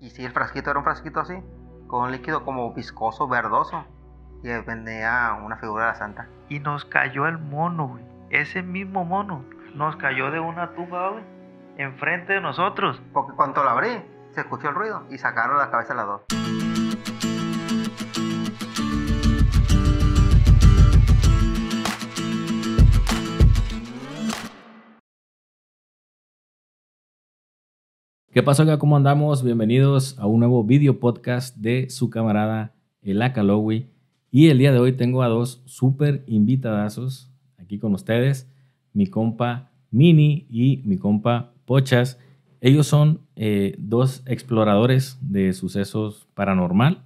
Y sí, el frasquito era un frasquito así, con un líquido como viscoso, verdoso. Y vendía una figura de la santa. Y nos cayó el mono, Ese mismo mono nos cayó de una tumba, güey. Enfrente de nosotros. Porque cuando lo abrí, se escuchó el ruido y sacaron la cabeza las dos. ¿Qué pasó acá? ¿Cómo andamos? Bienvenidos a un nuevo video podcast de su camarada El Akalowi. Y el día de hoy tengo a dos súper invitadazos aquí con ustedes, mi compa Mini y mi compa Pochas. Ellos son eh, dos exploradores de sucesos paranormal.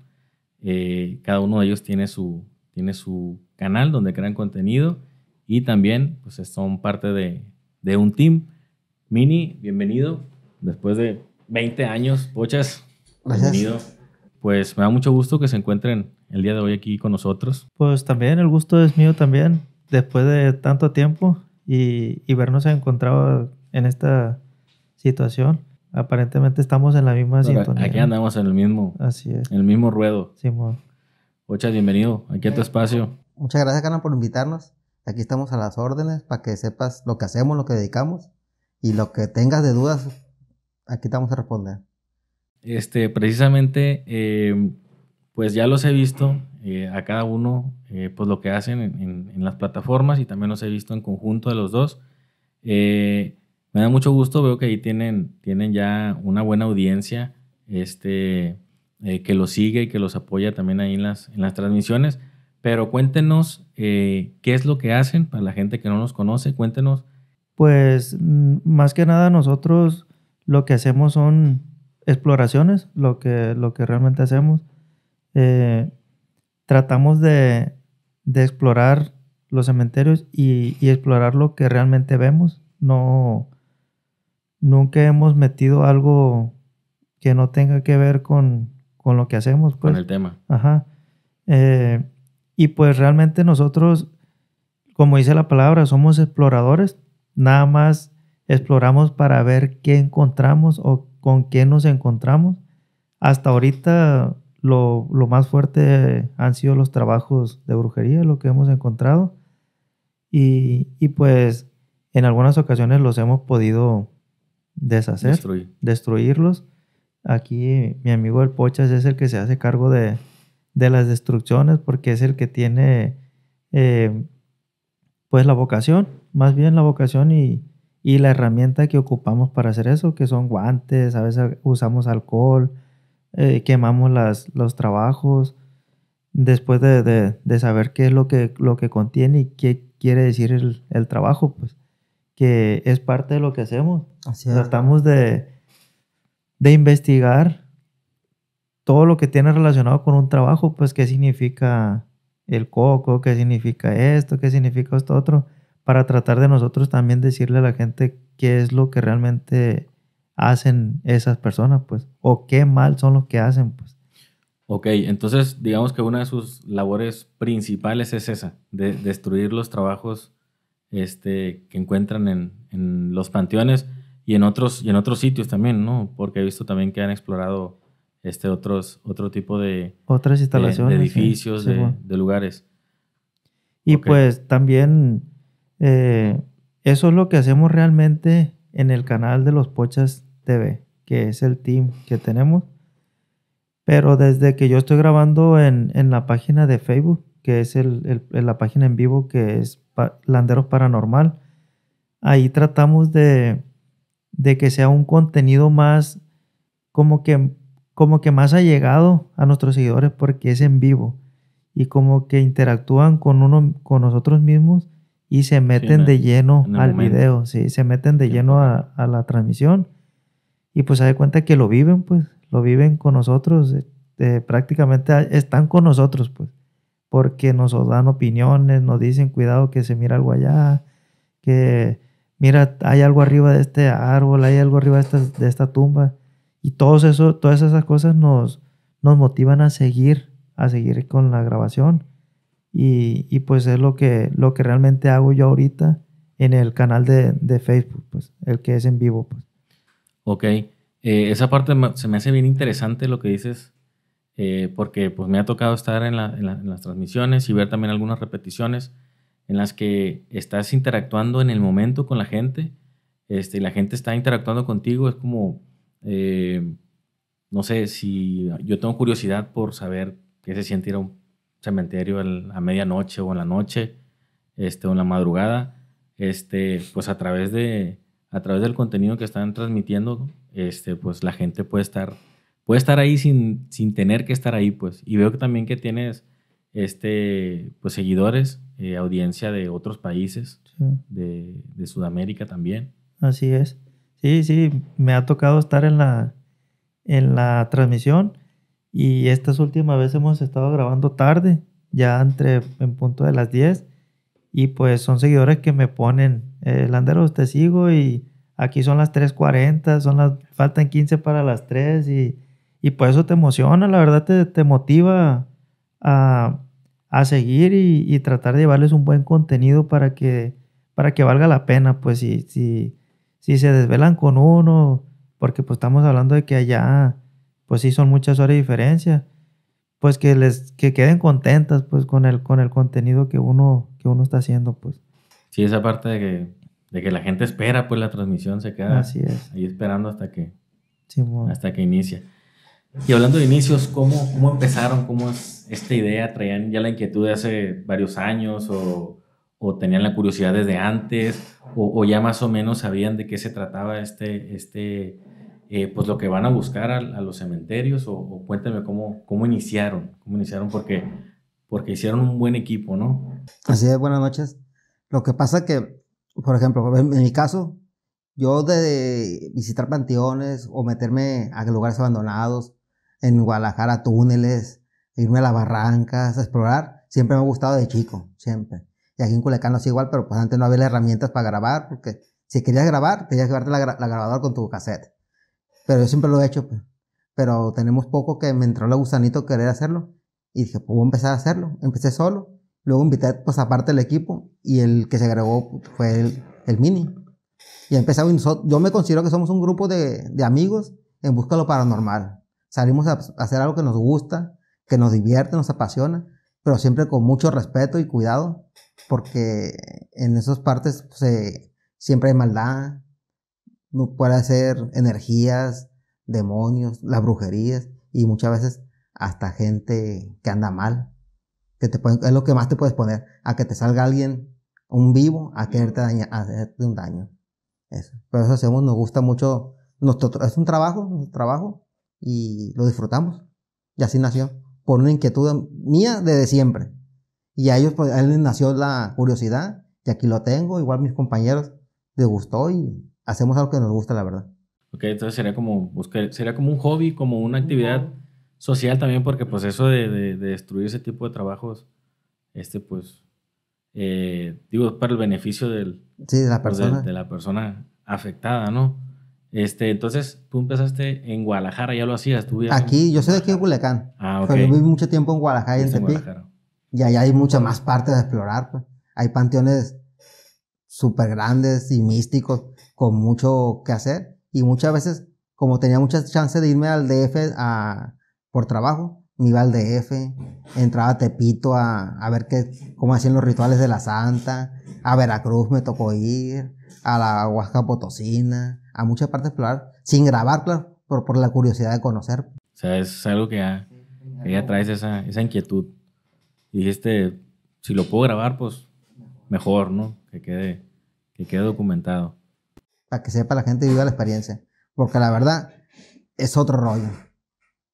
Eh, cada uno de ellos tiene su, tiene su canal donde crean contenido y también pues, son parte de, de un team. Mini, bienvenido después de 20 años, pochas, bienvenido. Pues me da mucho gusto que se encuentren el día de hoy aquí con nosotros. Pues también el gusto es mío también, después de tanto tiempo y, vernos encontrado en esta situación. Aparentemente estamos en la misma sintonía. Aquí andamos en el mismo, Así es. el mismo ruedo. Pochas, bienvenido aquí a tu espacio. Muchas gracias, Cana, por invitarnos. Aquí estamos a las órdenes para que sepas lo que hacemos, lo que dedicamos y lo que tengas de dudas Aquí te vamos a responder? Este, precisamente, eh, pues ya los he visto eh, a cada uno, eh, pues lo que hacen en, las plataformas y también los he visto en conjunto de los dos. me da mucho gusto, veo que ahí tienen, tienen ya una buena audiencia este, que los sigue y que los apoya también ahí en las, en las transmisiones. Pero cuéntenos qué es lo que hacen para la gente que no nos conoce, cuéntenos. Pues mm, más que nada nosotros lo que hacemos son exploraciones, lo que, lo que realmente hacemos. Eh, tratamos de, explorar los cementerios y, explorar lo que realmente vemos. No, nunca hemos metido algo que no tenga que ver con, lo que hacemos. Pues. Con el tema. Ajá. Eh, y pues realmente nosotros, como dice la palabra, somos exploradores. Nada más exploramos para ver qué encontramos o con qué nos encontramos. Hasta ahorita lo, más fuerte han sido los trabajos de brujería, lo que hemos encontrado. Y, y pues en algunas ocasiones los hemos podido deshacer, destruirlos. Aquí mi amigo el Pochas es el que se hace cargo de, de las destrucciones porque es el que tiene eh, pues la vocación, más bien la vocación y, y la herramienta que ocupamos para hacer eso, que son guantes, a veces usamos alcohol, eh, quemamos las, los trabajos, después de, de, saber qué es lo que, lo que contiene y qué quiere decir el, el trabajo, pues que es parte de lo que hacemos. Así es. Tratamos de, de investigar todo lo que tiene relacionado con un trabajo, pues qué significa el coco, qué significa esto, qué significa esto otro para tratar de nosotros también decirle a la gente qué es lo que realmente hacen esas personas, pues, o qué mal son los que hacen, pues. Ok, entonces digamos que una de sus labores principales es esa, de destruir los trabajos este, que encuentran en, los panteones y en, otros, y en otros sitios también, ¿no? Porque he visto también que han explorado este, otros, otro tipo de... Otras instalaciones. edificios, de, lugares. Y pues también eh, eso es lo que hacemos realmente en el canal de los Pochas TV, que es el team que tenemos. Pero desde que yo estoy grabando en, la página de Facebook, que es la página en vivo que es Landeros Paranormal, ahí tratamos de, de, que sea un contenido más, como que, como que más allegado a nuestros seguidores porque es en vivo y como que interactúan con, uno, con nosotros mismos y se meten de lleno al video, se meten de lleno a, la transmisión y pues se da cuenta que lo viven, pues, lo viven con nosotros, eh, eh, prácticamente están con nosotros, pues, porque nos dan opiniones, nos dicen, cuidado que se mira algo allá, que mira, hay algo arriba de este árbol, hay algo arriba de esta, de esta tumba, y todas esas cosas nos, nos motivan a seguir, a seguir con la grabación y, y, pues es lo que, lo que realmente hago yo ahorita en el canal de, de Facebook, pues el que es en vivo. Pues. Ok, eh, esa parte se me hace bien interesante lo que dices, eh, porque pues me ha tocado estar en, en, las transmisiones y ver también algunas repeticiones en las que estás interactuando en el momento con la gente, este, la gente está interactuando contigo, es como, eh, no sé, si yo tengo curiosidad por saber qué se siente ir a un cementerio a medianoche o en la noche, este, en la madrugada, este, pues a través, de, a través del contenido que están transmitiendo, este, pues la gente puede estar, puede estar ahí sin, tener que estar ahí, pues. Y veo que también que tienes este, pues, seguidores, eh, audiencia de otros países, de, de, Sudamérica también. Así es. Sí, sí, me ha tocado estar en la, en la transmisión y estas últimas veces hemos estado grabando tarde, ya entre en punto de las 10. Y pues son seguidores que me ponen, eh, Landeros, te sigo y aquí son las 3.40, son las, faltan 15 para las 3 y, y por pues eso te emociona, la verdad te, te motiva a, seguir y, y, tratar de llevarles un buen contenido para que, para que valga la pena, pues si, si, si se desvelan con uno, porque pues estamos hablando de que allá pues sí son muchas horas de diferencia. Pues que les que queden contentas pues con el con el contenido que uno que uno está haciendo, pues. Sí, esa parte de que, de que la gente espera, pues la transmisión se queda Así ahí esperando hasta que hasta que inicia. Y hablando de inicios, ¿cómo, cómo empezaron? ¿Cómo es esta idea? ¿Traían ya la inquietud de hace varios años o, o tenían la curiosidad desde antes o, o, ya más o menos sabían de qué se trataba este, este, eh, pues lo que van a buscar a, los cementerios o, o, cuéntame cómo, cómo iniciaron, cómo iniciaron porque, porque hicieron un buen equipo, ¿no? Así es, buenas noches. Lo que pasa que, por ejemplo, en, mi caso, yo de visitar panteones o meterme a lugares abandonados, en Guadalajara túneles, irme a las barrancas, a explorar, siempre me ha gustado de chico, siempre. Y aquí en Culiacán no es igual, pero pues antes no había herramientas para grabar, porque si querías grabar, tenías que llevarte la, la grabadora con tu cassette. Pero yo siempre lo he hecho, pues. Pero tenemos poco que me entró la gusanito querer hacerlo. Y dije, pues voy a empezar a hacerlo. Empecé solo. Luego invité, pues aparte el equipo. Y el que se agregó fue el, el mini. Y empezamos, yo me considero que somos un grupo de, de amigos en busca de lo paranormal. Salimos a, hacer algo que nos gusta, que nos divierte, nos apasiona, pero siempre con mucho respeto y cuidado, porque en esas partes se pues, eh, siempre hay maldad, no puede hacer energías, demonios, las brujerías y muchas veces hasta gente que anda mal. Que te es lo que más te puedes poner, a que te salga alguien, un vivo, a quererte daña, a hacerte un daño. Eso. Pero eso hacemos, nos gusta mucho. es un trabajo, un trabajo, y lo disfrutamos. Y así nació, por una inquietud mía desde siempre. Y a ellos, él pues, nació la curiosidad, y aquí lo tengo, igual mis compañeros les gustó y hacemos algo que nos gusta, la verdad. Ok, entonces sería como, sería como un hobby, como una actividad social también, porque pues eso de, de, destruir ese tipo de trabajos, este pues, eh, digo, para el beneficio del, sí, de, la pues, persona. de, la persona afectada, ¿no? Este, entonces, tú empezaste en Guadalajara, ya lo hacías, tú Aquí, yo soy de aquí en Culiacán. Ah, ok. Pero viví mucho tiempo en Guadalajara y en Tepic. Y allá hay mucha más parte de explorar, pues. Hay panteones súper grandes y místicos con mucho que hacer. Y muchas veces, como tenía muchas chances de irme al DF por trabajo, me iba al DF, entraba a Tepito a, ver qué, cómo hacían los rituales de la Santa, a Veracruz me tocó ir, a la Huasca Potosina, a muchas partes explorar, sin grabar, claro, por, por la curiosidad de conocer. O sea, es algo que ya, ya esa, esa inquietud. Y dijiste, si lo puedo grabar, pues mejor, ¿no? Que quede, que quede documentado. Para que sepa la gente y viva la experiencia. Porque la verdad es otro rollo.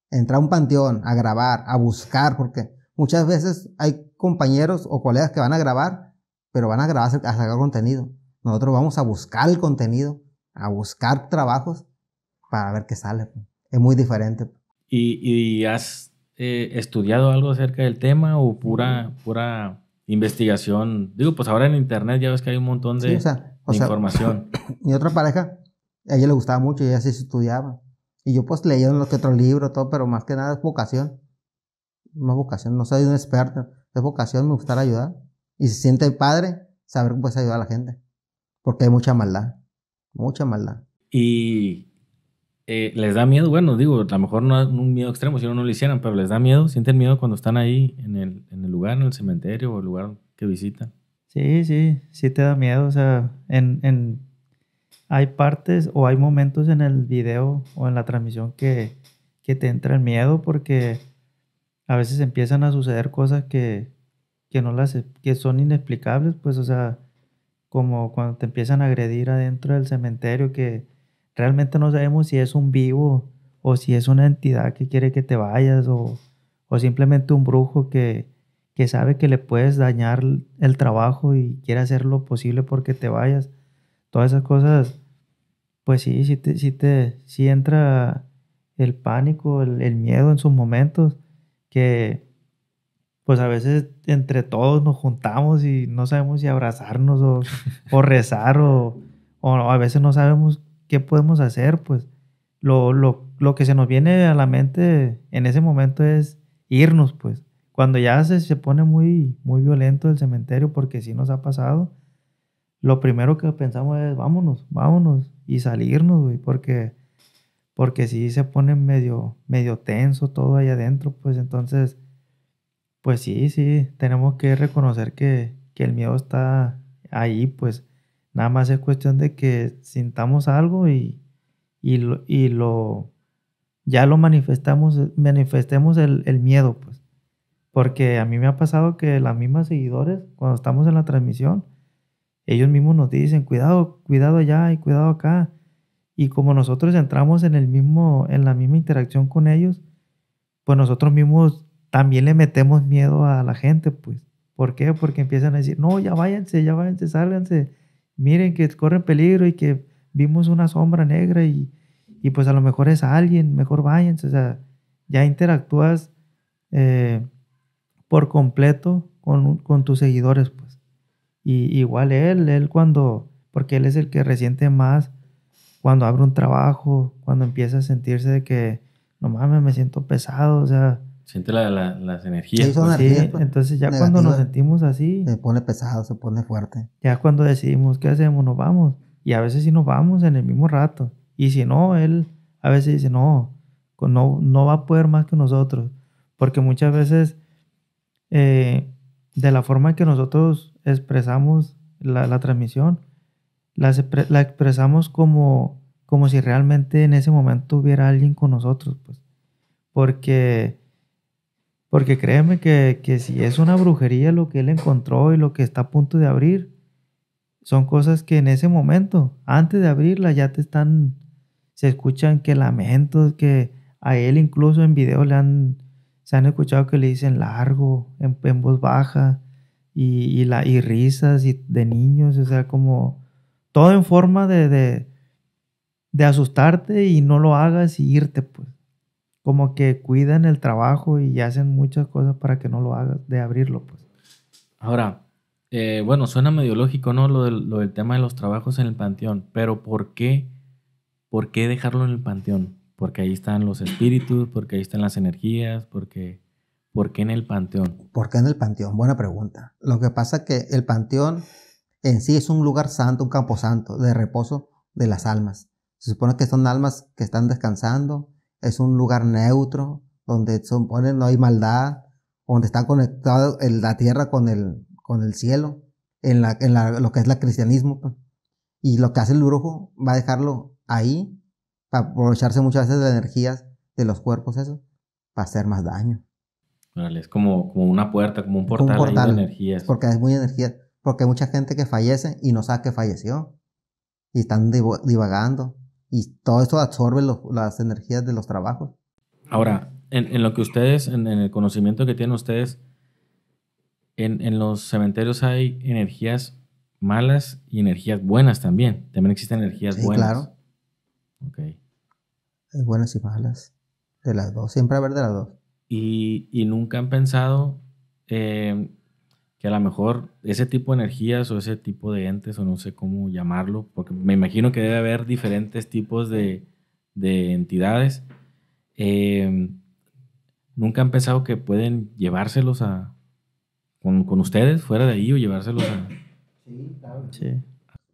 Entrar a un panteón, a grabar, a buscar, porque muchas veces hay compañeros o colegas que van a grabar, pero van a grabar a sacar contenido. Nosotros vamos a buscar el contenido, a buscar trabajos para ver qué sale. Pues. Es muy diferente. ¿Y, has eh, estudiado algo acerca del tema o pura, pura investigación. Digo, pues ahora en internet ya ves que hay un montón de, información. Mi otra pareja, a ella le gustaba mucho, ella sí estudiaba. Y yo pues leía en los que otros libros, todo, pero más que nada es vocación. es vocación, no soy un experto, es vocación, me gusta ayudar. Y se siente padre saber cómo puedes ayudar a la gente. Porque hay mucha maldad, mucha maldad. Y eh, les da miedo, bueno, digo, a lo mejor no un miedo extremo, si no, no lo hicieran, pero les da miedo, sienten miedo cuando están ahí en el, lugar, en el cementerio o el lugar que visitan. Sí, sí, sí te da miedo, o sea, en, hay partes o hay momentos en el video o en la transmisión que, que te entra el miedo porque a veces empiezan a suceder cosas que, que, no las, que son inexplicables, pues, o sea, como cuando te empiezan a agredir adentro del cementerio que realmente no sabemos si es un vivo o si es una entidad que quiere que te vayas o, simplemente un brujo que, sabe que le puedes dañar el trabajo y quiere hacer lo posible porque te vayas. Todas esas cosas, pues sí, sí, te, te, entra el pánico, el, miedo en sus momentos, que pues a veces entre todos nos juntamos y no sabemos si abrazarnos o, o rezar o, o a veces no sabemos ¿qué podemos hacer? Pues lo, lo, que se nos viene a la mente en ese momento es irnos, pues. Cuando ya se, se pone muy, muy violento el cementerio, porque sí nos ha pasado, lo primero que pensamos es vámonos, vámonos y salirnos, güey, porque, porque sí se pone medio, medio tenso todo ahí adentro, pues entonces, pues sí, sí, tenemos que reconocer que, que el miedo está ahí, pues Nada más es cuestión de que sintamos algo y, y, lo, y ya lo manifestamos, manifestemos el, miedo, pues. Porque a mí me ha pasado que las mismas seguidores, cuando estamos en la transmisión, ellos mismos nos dicen, cuidado, cuidado allá y cuidado acá. Y como nosotros entramos en, el mismo, en la misma interacción con ellos, pues nosotros mismos también le metemos miedo a la gente, pues. ¿Por qué? Porque empiezan a decir, no, ya váyanse, ya váyanse, sálganse miren que corren peligro y que vimos una sombra negra y, pues a lo mejor es alguien, mejor váyanse, o sea, ya interactúas eh, por completo con, tus seguidores, pues. Y igual él, él cuando, porque él es el que resiente más cuando abre un trabajo, cuando empieza a sentirse de que, no mames, me siento pesado, o sea, Siente las energías. Pues. sí, pues. entonces ya cuando nos sentimos así... Se pone pesado, se pone fuerte. Ya cuando decidimos qué hacemos, nos vamos. Y a veces sí nos vamos en el mismo rato. Y si no, él a veces dice, no, no, no va a poder más que nosotros. Porque muchas veces, eh, de la forma que nosotros expresamos la, la transmisión, la, la expresamos como, como si realmente en ese momento hubiera alguien con nosotros. Pues. Porque porque créeme que, si es una brujería lo que él encontró y lo que está a punto de abrir, son cosas que en ese momento, antes de abrirla, ya te están, se escuchan que lamentos, que a él incluso en video le han, se han escuchado que le dicen largo, en, voz baja, y, la, risas y de niños, o sea, como todo en forma de, de asustarte y no lo hagas y irte, pues como que cuidan el trabajo y hacen muchas cosas para que no lo hagas, de abrirlo, pues. Ahora, eh, bueno, suena medio lógico, ¿no? Lo del, tema de los trabajos en el panteón, pero ¿por qué, ¿por qué dejarlo en el panteón? Porque ahí están los espíritus, porque ahí están las energías, porque... ¿Por qué en el panteón? ¿Por qué en el panteón? Buena pregunta. Lo que pasa es que el panteón en sí es un lugar santo, un campo santo, de reposo de las almas. Se supone que son almas que están descansando, es un lugar neutro, donde no hay maldad, donde está conectado la tierra con el, con el cielo, en, la, en lo que es el cristianismo. Pues. Y lo que hace el brujo va a dejarlo ahí para aprovecharse muchas veces de las energías de los cuerpos, eso, para hacer más daño. es como, como una puerta, como un portal, un portal de energías. Porque es muy energía, porque hay mucha gente que fallece y no sabe que falleció. Y están divagando y todo eso absorbe las energías de los trabajos. Ahora, en, lo que ustedes, en, el conocimiento que tienen ustedes, en, los cementerios hay energías malas y energías buenas también. También existen energías sí, buenas. Claro. Ok. Hay buenas y malas. De las dos, siempre haber de las dos. Y, nunca han pensado eh, que a lo mejor ese tipo de energías o ese tipo de entes o no sé cómo llamarlo, porque me imagino que debe haber diferentes tipos de, de entidades, em, nunca han pensado que pueden llevárselos a, con, con, ustedes fuera de ahí o llevárselos a... Sí, claro. Sí.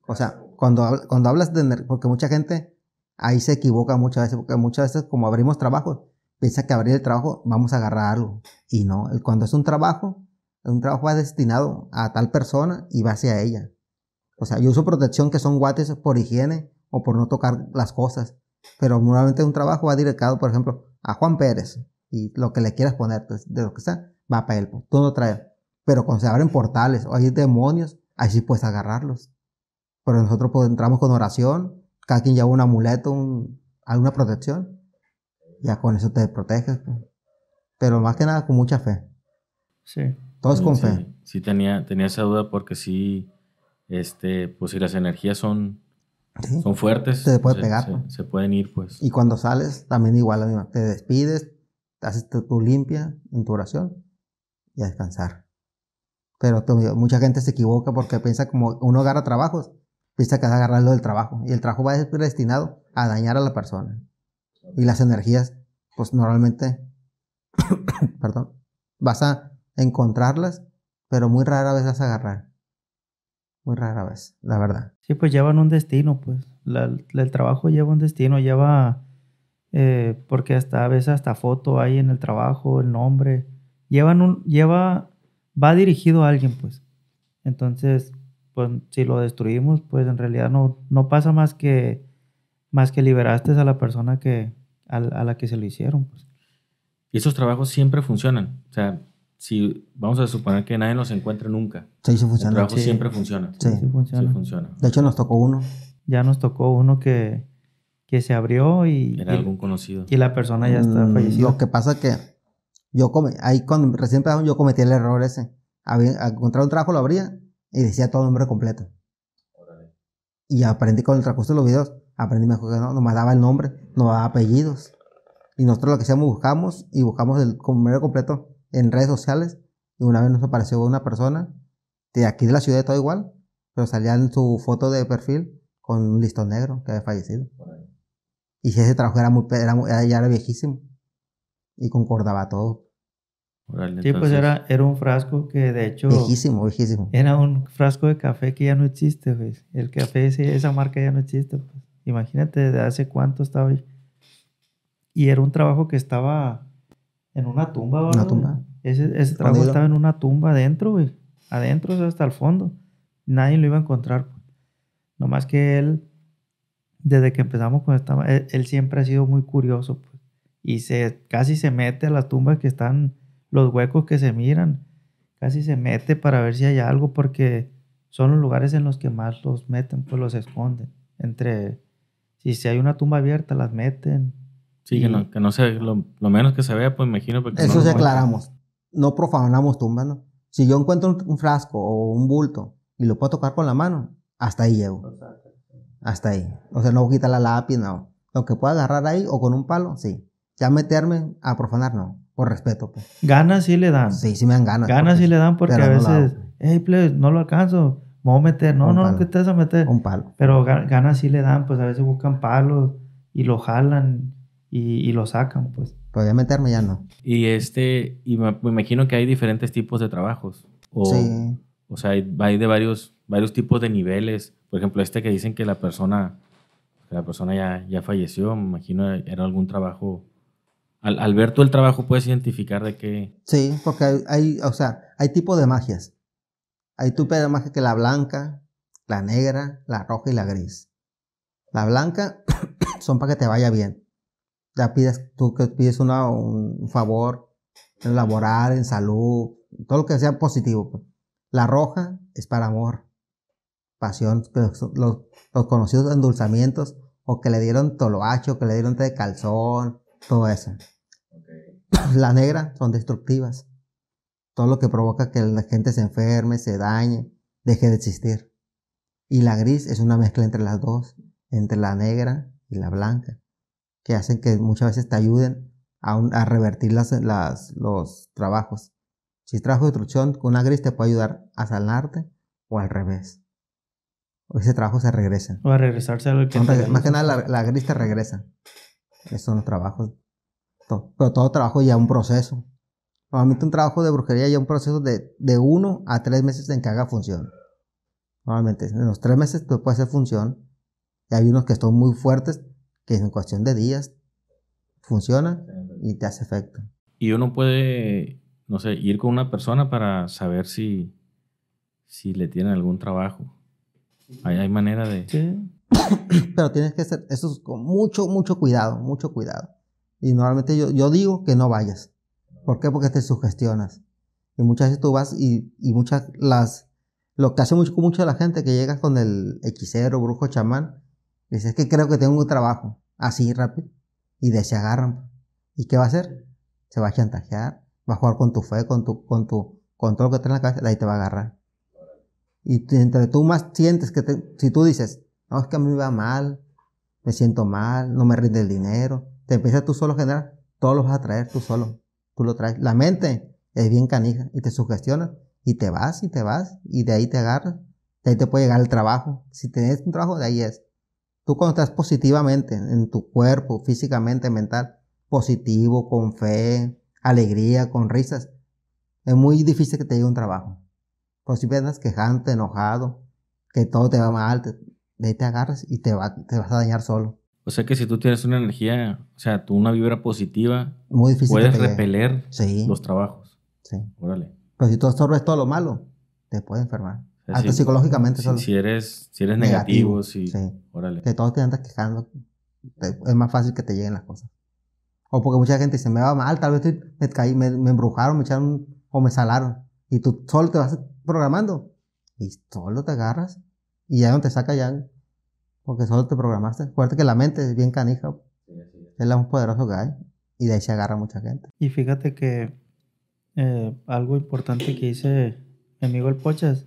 O sea, cuando, cuando hablas de... Porque mucha gente ahí se equivoca muchas veces, porque muchas veces como abrimos trabajo, piensa que abrir el trabajo vamos a agarrar algo. Y no, cuando es un trabajo un trabajo va destinado a tal persona y va hacia ella. O sea, yo uso protección que son guates por higiene o por no tocar las cosas, pero normalmente un trabajo va directado, por ejemplo, a Juan Pérez y lo que le quieras poner, pues, de lo que sea, va para él, pues, tú no traes. Pero cuando se abren portales o hay demonios, ahí sí puedes agarrarlos. Pero nosotros pues, entramos con oración, cada quien lleva un amuleto, alguna protección, ya con eso te proteges. Pero más que nada con mucha fe. Sí. Todos con sí, fe. Sí, tenía, tenía esa duda porque sí, este, pues si las energías son, son fuertes. se puede pegar. Pues. Se, pueden ir, pues. Y cuando sales, también igual Te despides, haces tu, limpia en tu oración y a descansar. Pero mucha gente se equivoca porque piensa como uno agarra trabajos, piensa que agarrar agarrarlo del trabajo. Y el trabajo va a destinado a dañar a la persona. Y las energías, pues normalmente, perdón, vas a encontrarlas, pero muy rara vez las agarrar. Muy rara vez, la verdad. Sí, pues llevan un destino, pues. el trabajo lleva un destino, lleva... Eh, porque hasta a veces hasta foto hay en el trabajo, el nombre. Llevan un, lleva, va dirigido a alguien, pues. Entonces, pues si lo destruimos, pues en realidad no, no pasa más que, más que liberaste a la persona que, a, a la que se lo hicieron, pues. Y esos trabajos siempre funcionan. O sea, si vamos a suponer que nadie nos encuentre nunca. El trabajo siempre funciona. Sí. funciona. De hecho, nos tocó uno. Ya nos tocó uno que, que se abrió y... Era algún conocido. Y la persona ya está mm, fallecida. Lo que pasa es que yo ahí cuando recién yo cometí el error ese. Al encontrar un trabajo lo abría y decía todo nombre completo. Y aprendí con el trabajo de los videos, aprendí mejor que no, nomás daba el nombre, no daba apellidos. Y nosotros lo que hacíamos buscamos y buscamos el nombre completo en redes sociales y una vez nos apareció una persona de aquí de la ciudad todo igual, pero salía en su foto de perfil con un listón negro que había fallecido. Y ese trabajo era muy, era, ya era viejísimo y concordaba todo. sí, pues era, era un frasco que de hecho... Viejísimo, viejísimo. Era un frasco de café que ya no existe, pues El café, esa marca ya no existe. Pues. Imagínate de hace cuánto estaba ahí. Y era un trabajo que estaba en una tumba, Ese, trabajo estaba en una tumba adentro, güey. Adentro, hasta el fondo. Nadie lo iba a encontrar. Nomás que él, desde que empezamos con esta... Él, siempre ha sido muy curioso, pues. Y se, casi se mete a las tumbas que están, los huecos que se miran. Casi se mete para ver si hay algo, porque son los lugares en los que más los meten, pues los esconden. Entre, si, si hay una tumba abierta, las meten Sí, que, no, que no se, lo, lo, menos que se vea, pues imagino. Porque Eso se aclaramos. No profanamos tumbas, ¿no? Si yo encuentro un, frasco o un bulto y lo puedo tocar con la mano, hasta ahí llego. Hasta ahí. O sea, no voy a quitar la lápiz, no. Lo que pueda agarrar ahí o con un palo, sí. Ya meterme a profanar, no. Por respeto. Pues. Ganas sí le dan. Sí, sí me dan ganas. Ganas sí le dan porque a veces, hey, please, no lo alcanzo me voy a meter. No, no, ¿qué te vas a meter? Un palo. Pero ganas sí le dan, pues a veces buscan palos y lo jalan y, lo sacan, pues. Podría meterme, ya no. Y este, y me, imagino que hay diferentes tipos de trabajos. O, sí. O sea, hay, de varios, varios tipos de niveles. Por ejemplo, este que dicen que la persona, la persona ya, ya falleció, me imagino era algún trabajo. Al, ver tú el trabajo puedes identificar de qué. Sí, porque hay, o sea, hay tipos de magias. Hay tipos de magia que la blanca, la negra, la roja y la gris. La blanca son para que te vaya bien ya pides, tú que pides una, un favor en laboral, en salud, todo lo que sea positivo. Pues. La roja es para amor, pasión, los, conocidos endulzamientos, o que le dieron toloacho, que le dieron té de calzón, todo eso. La negra son destructivas. Todo lo que provoca que la gente se enferme, se dañe, deje de existir. Y la gris es una mezcla entre las dos, entre la negra y la blanca que hacen que muchas veces te ayuden a, revertir las, los trabajos. Si trabajo de instrucción con una gris te puede ayudar a sanarte o al revés. O ese trabajo se regresa. O a regresarse lo que no, Más que nada la, la, gris te regresa. Esos son los trabajos. pero todo trabajo ya un proceso. Normalmente un trabajo de brujería ya un proceso de, de uno a tres meses en que haga función. Normalmente en los tres meses tú pues, puede hacer función. Y hay unos que son muy fuertes que en cuestión de días funciona y te hace efecto. Y uno puede, no sé, ir con una persona para saber si, si le tienen algún trabajo. Hay, manera de... Sí. Pero tienes que ser, eso con mucho, mucho cuidado, mucho cuidado. Y normalmente yo, yo digo que no vayas. ¿Por qué? Porque te sugestionas. Y muchas veces tú vas y, muchas las... Lo que hace mucho, mucho la gente que llega con el Xero, brujo, chamán, Dices que creo que tengo un trabajo. Así, rápido. Y de se agarran. Pues. ¿Y qué va a hacer? Se va a chantajear, va a jugar con tu fe, con tu, con tu, que está en la cabeza, de ahí te va a agarrar. Y entre tú más sientes que si tú dices, no, es que a mí me va mal, me siento mal, no me rinde el dinero, te empiezas tú solo a generar, todos los vas a traer tú solo, tú lo traes. La mente es bien canija y te sugestiona y te vas y te vas y de ahí te agarras, de ahí te puede llegar el trabajo. Si tienes un trabajo, de ahí es. Tú cuando estás positivamente en tu cuerpo, físicamente, mental, positivo, con fe, alegría, con risas, es muy difícil que te llegue un trabajo. Pero pues si andas quejante, enojado, que todo te va mal, de ahí te agarras y te, te vas a dañar solo. O sea que si tú tienes una energía, o sea, tú una vibra positiva, muy difícil puedes repeler los trabajos. Sí. Órale. Pero si tú absorbes todo lo malo, te puede enfermar. Hasta psicológicamente. Si, si, eres, si eres negativo, si, Que todos te andas quejando, es más fácil que te lleguen las cosas. O porque mucha gente se me va mal, tal vez me caí, me, me, embrujaron, me echaron o me salaron. Y tú solo te vas programando. Y solo te agarras y ya no te saca ya. Porque solo te programaste. Acuérdate que la mente es bien canija. Es la más poderosa que hay. Y de ahí se agarra mucha gente. Y fíjate que eh, algo importante que dice mi amigo el Pochas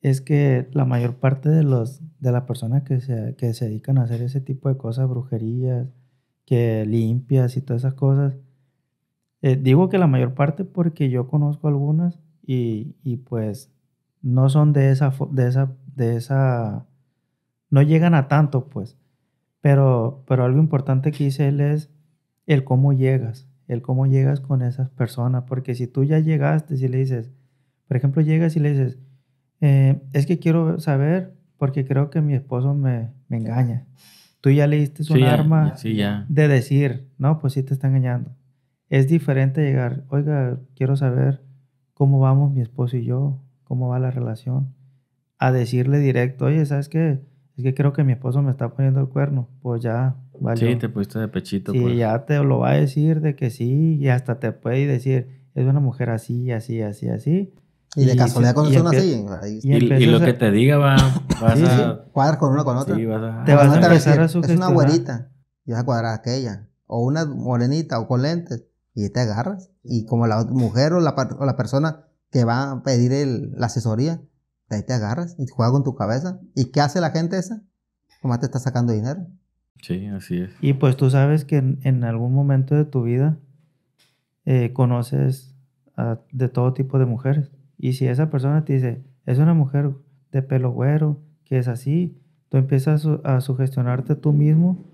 es que la mayor parte de los de las personas que se, dedican a hacer ese tipo de cosas, brujerías, que limpias y todas esas cosas, eh, digo que la mayor parte porque yo conozco algunas y, pues no son de esa, de esa, de esa, no llegan a tanto pues, pero, pero algo importante que dice él es el cómo llegas, el cómo llegas con esas personas, porque si tú ya llegaste, y le dices, por ejemplo, llegas y le dices, eh, es que quiero saber, porque creo que mi esposo me, engaña. Tú ya le diste su arma de decir, no, pues sí te está engañando. Es diferente llegar, oiga, quiero saber cómo vamos mi esposo y yo, cómo va la relación, a decirle directo, oye, ¿sabes qué? Es que creo que mi esposo me está poniendo el cuerno. Pues ya, vale. Sí, te pusiste de pechito. Sí, pues. ya te lo va a decir de que sí, y hasta te puede decir, es una mujer así, así, así, así y de casualidad con una así. y, lo que te diga va, a... Sí, cuadras con una con otra. vas a... Te vas, a, sugerir. es una abuelita Y vas a cuadrar aquella. O una morenita o con lentes. Y te agarras. Y como la mujer o la, o la persona que va a pedir la asesoría, ahí te agarras y juegas con tu cabeza. ¿Y qué hace la gente esa? como te está sacando dinero. Sí, así es. Y pues tú sabes que en, algún momento de tu vida eh, conoces de todo tipo de mujeres. Y si esa persona te dice, es una mujer de pelo güero, que es así, tú empiezas a sugestionarte tú mismo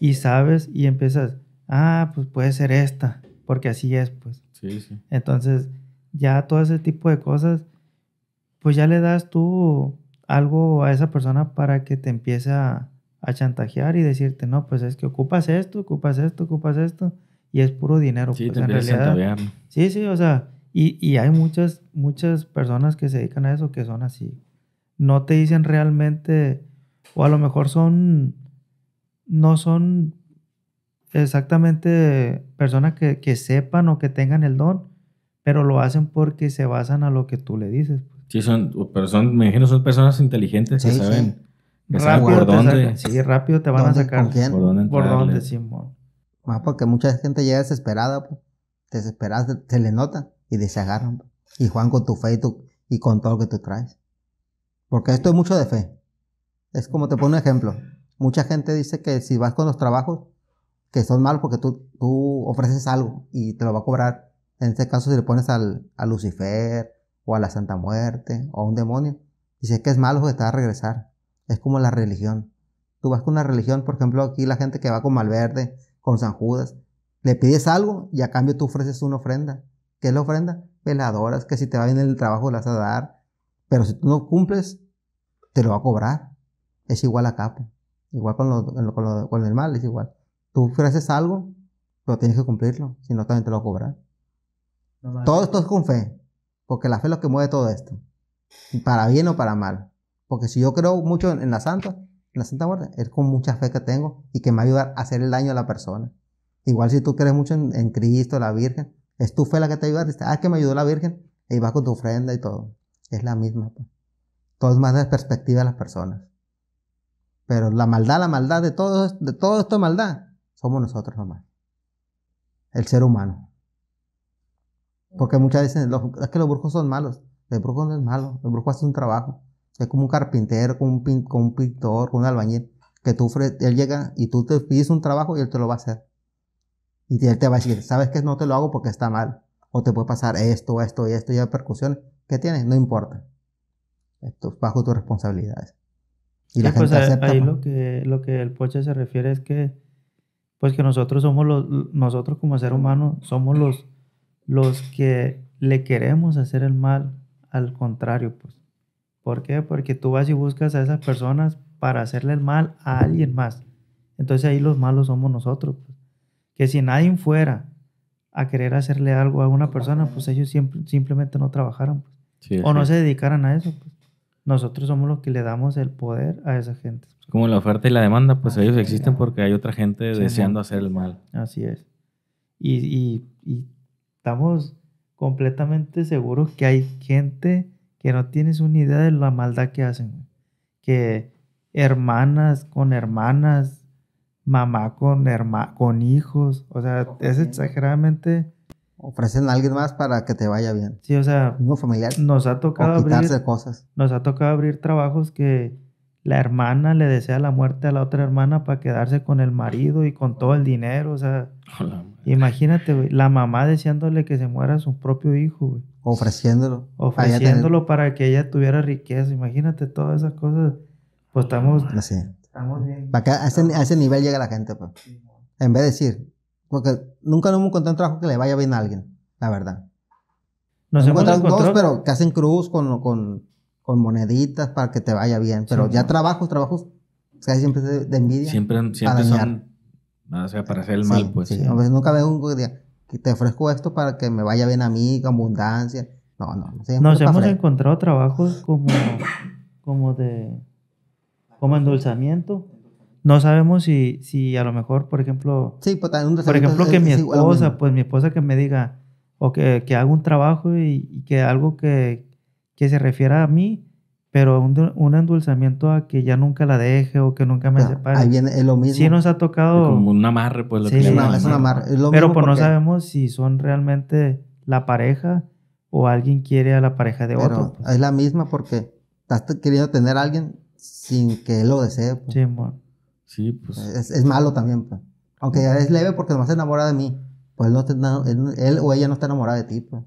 y sabes y empiezas, ah, pues puede ser esta, porque así es, pues. Sí, sí. Entonces, ya todo ese tipo de cosas, pues ya le das tú algo a esa persona para que te empiece a, chantajear y decirte, no, pues es que ocupas esto, ocupas esto, ocupas esto, y es puro dinero. pues, en realidad, Sí, sí, o sea, y, y, hay muchas, muchas personas que se dedican a eso que son así. No te dicen realmente, o a lo mejor son, no son exactamente personas que, sepan o que tengan el don, pero lo hacen porque se basan a lo que tú le dices. Sí, son, pero son, me imagino, son personas inteligentes que saben. rápido por dónde. sí, rápido te van a sacar. ¿Por dónde? Simón. Más ah, porque mucha gente llega desesperada, pues. desesperada, se le nota y desagarran. Y Juan con tu fe y, con todo lo que tú traes. Porque esto es mucho de fe. Es como te pongo un ejemplo. Mucha gente dice que si vas con los trabajos, que son malos porque tú, tú ofreces algo y te lo va a cobrar. En este caso, si le pones al, a Lucifer o a la Santa Muerte o a un demonio, Dice que es malo que te va a regresar. Es como la religión. Tú vas con una religión, por ejemplo, aquí la gente que va con Malverde, con San Judas, le pides algo y a cambio tú ofreces una ofrenda. ¿Qué es la ofrenda? Veladoras, pues que si te va bien el trabajo las vas a dar, pero si tú no cumples, te lo va a cobrar. Es igual a capo, pues. igual con, lo, con, el mal, es igual. Tú ofreces algo, pero tienes que cumplirlo, si no también te lo va a cobrar. todo esto es con fe, porque la fe es lo que mueve todo esto, para bien o para mal. Porque si yo creo mucho en, la santa, en la santa muerte, es con mucha fe que tengo y que me va a ayudar a hacer el daño a la persona. Igual si tú crees mucho en, en Cristo, la Virgen, es la que te ayuda. Dices, ah, que me ayudó la Virgen. Y vas con tu ofrenda y todo. Es la misma. Pues. Todo es más de perspectiva de las personas. Pero la maldad, la maldad de todo, de todo esto de maldad, somos nosotros nomás. El ser humano. Porque muchas veces es que los brujos son malos. El brujo no es malo. El brujo hace un trabajo. Es como un carpintero, como un, pintor, como un albañil. Que tú, él llega y tú te pides un trabajo y él te lo va a hacer. Y él te va a decir, ¿sabes que No te lo hago porque está mal. O te puede pasar esto, esto y esto y hay percusiones. ¿Qué tienes? No importa. Esto bajo tus responsabilidades. Y la pues, gente acepta, ahí lo que, lo que el poche se refiere es que, pues que nosotros somos los, nosotros como ser humano somos los, los que le queremos hacer el mal al contrario, pues. ¿Por qué? Porque tú vas y buscas a esas personas para hacerle el mal a alguien más. Entonces ahí los malos somos nosotros. Pues si nadie fuera a querer hacerle algo a una persona, pues ellos simplemente no trabajaron pues. o no se dedicaran a eso. Pues. Nosotros somos los que le damos el poder a esa gente. Como la oferta y la demanda, pues ellos existen porque hay otra gente deseando hacer el mal. Así es. Y, y, y, estamos completamente seguros que hay gente que no tienes una idea de la maldad que hacen. Que hermanas con hermanas mamá con, con hijos, o sea, es exageradamente... Ofrecen a alguien más para que te vaya bien. Sí, o sea, Uno familiar. Nos ha tocado abrir cosas. Nos ha tocado abrir trabajos que la hermana le desea la muerte a la otra hermana para quedarse con el marido y con todo el dinero, o sea, imagínate, la mamá deseándole que se muera su propio hijo, Ofreciéndolo. Ofreciéndolo para, que ella tuviera riqueza, imagínate todas esas cosas. Pues estamos así para que a, ese, nivel llega la gente, pues. En vez de decir, porque nunca no hemos encontrado un trabajo que le vaya bien a alguien, la verdad. Nos hemos encontrado dos, pero que hacen cruz con, con, con, moneditas para que te vaya bien. Pero ya trabajos, trabajos casi siempre de, envidia. Siempre, siempre son. O sea, para hacer el mal, pues. Sí. nunca veo un día que te ofrezco esto para que me vaya bien a mí, con abundancia. No, no. Nos hemos encontrado trabajos como, como de como endulzamiento. No sabemos si, si a lo mejor, por ejemplo, sí, pues, por ejemplo, que mi esposa, pues mi esposa que me diga, o que, que haga un trabajo y, que algo que, se refiera a mí, pero un, endulzamiento a que ya nunca la deje o que nunca me separe. Ahí viene lo mismo. Sí nos ha tocado... Como un amarre, pues. Lo sí, es, un amarre. Es lo pero pues no sabemos si son realmente la pareja o alguien quiere a la pareja de otro. Pues. Es la misma porque estás queriendo tener a alguien sin que él lo desee. Pues. Sí, Sí, sí, pues. Es, es, malo también, pues. Aunque es leve porque no se enamora de mí. Pues él, no él, o ella no está enamorada de ti, pues.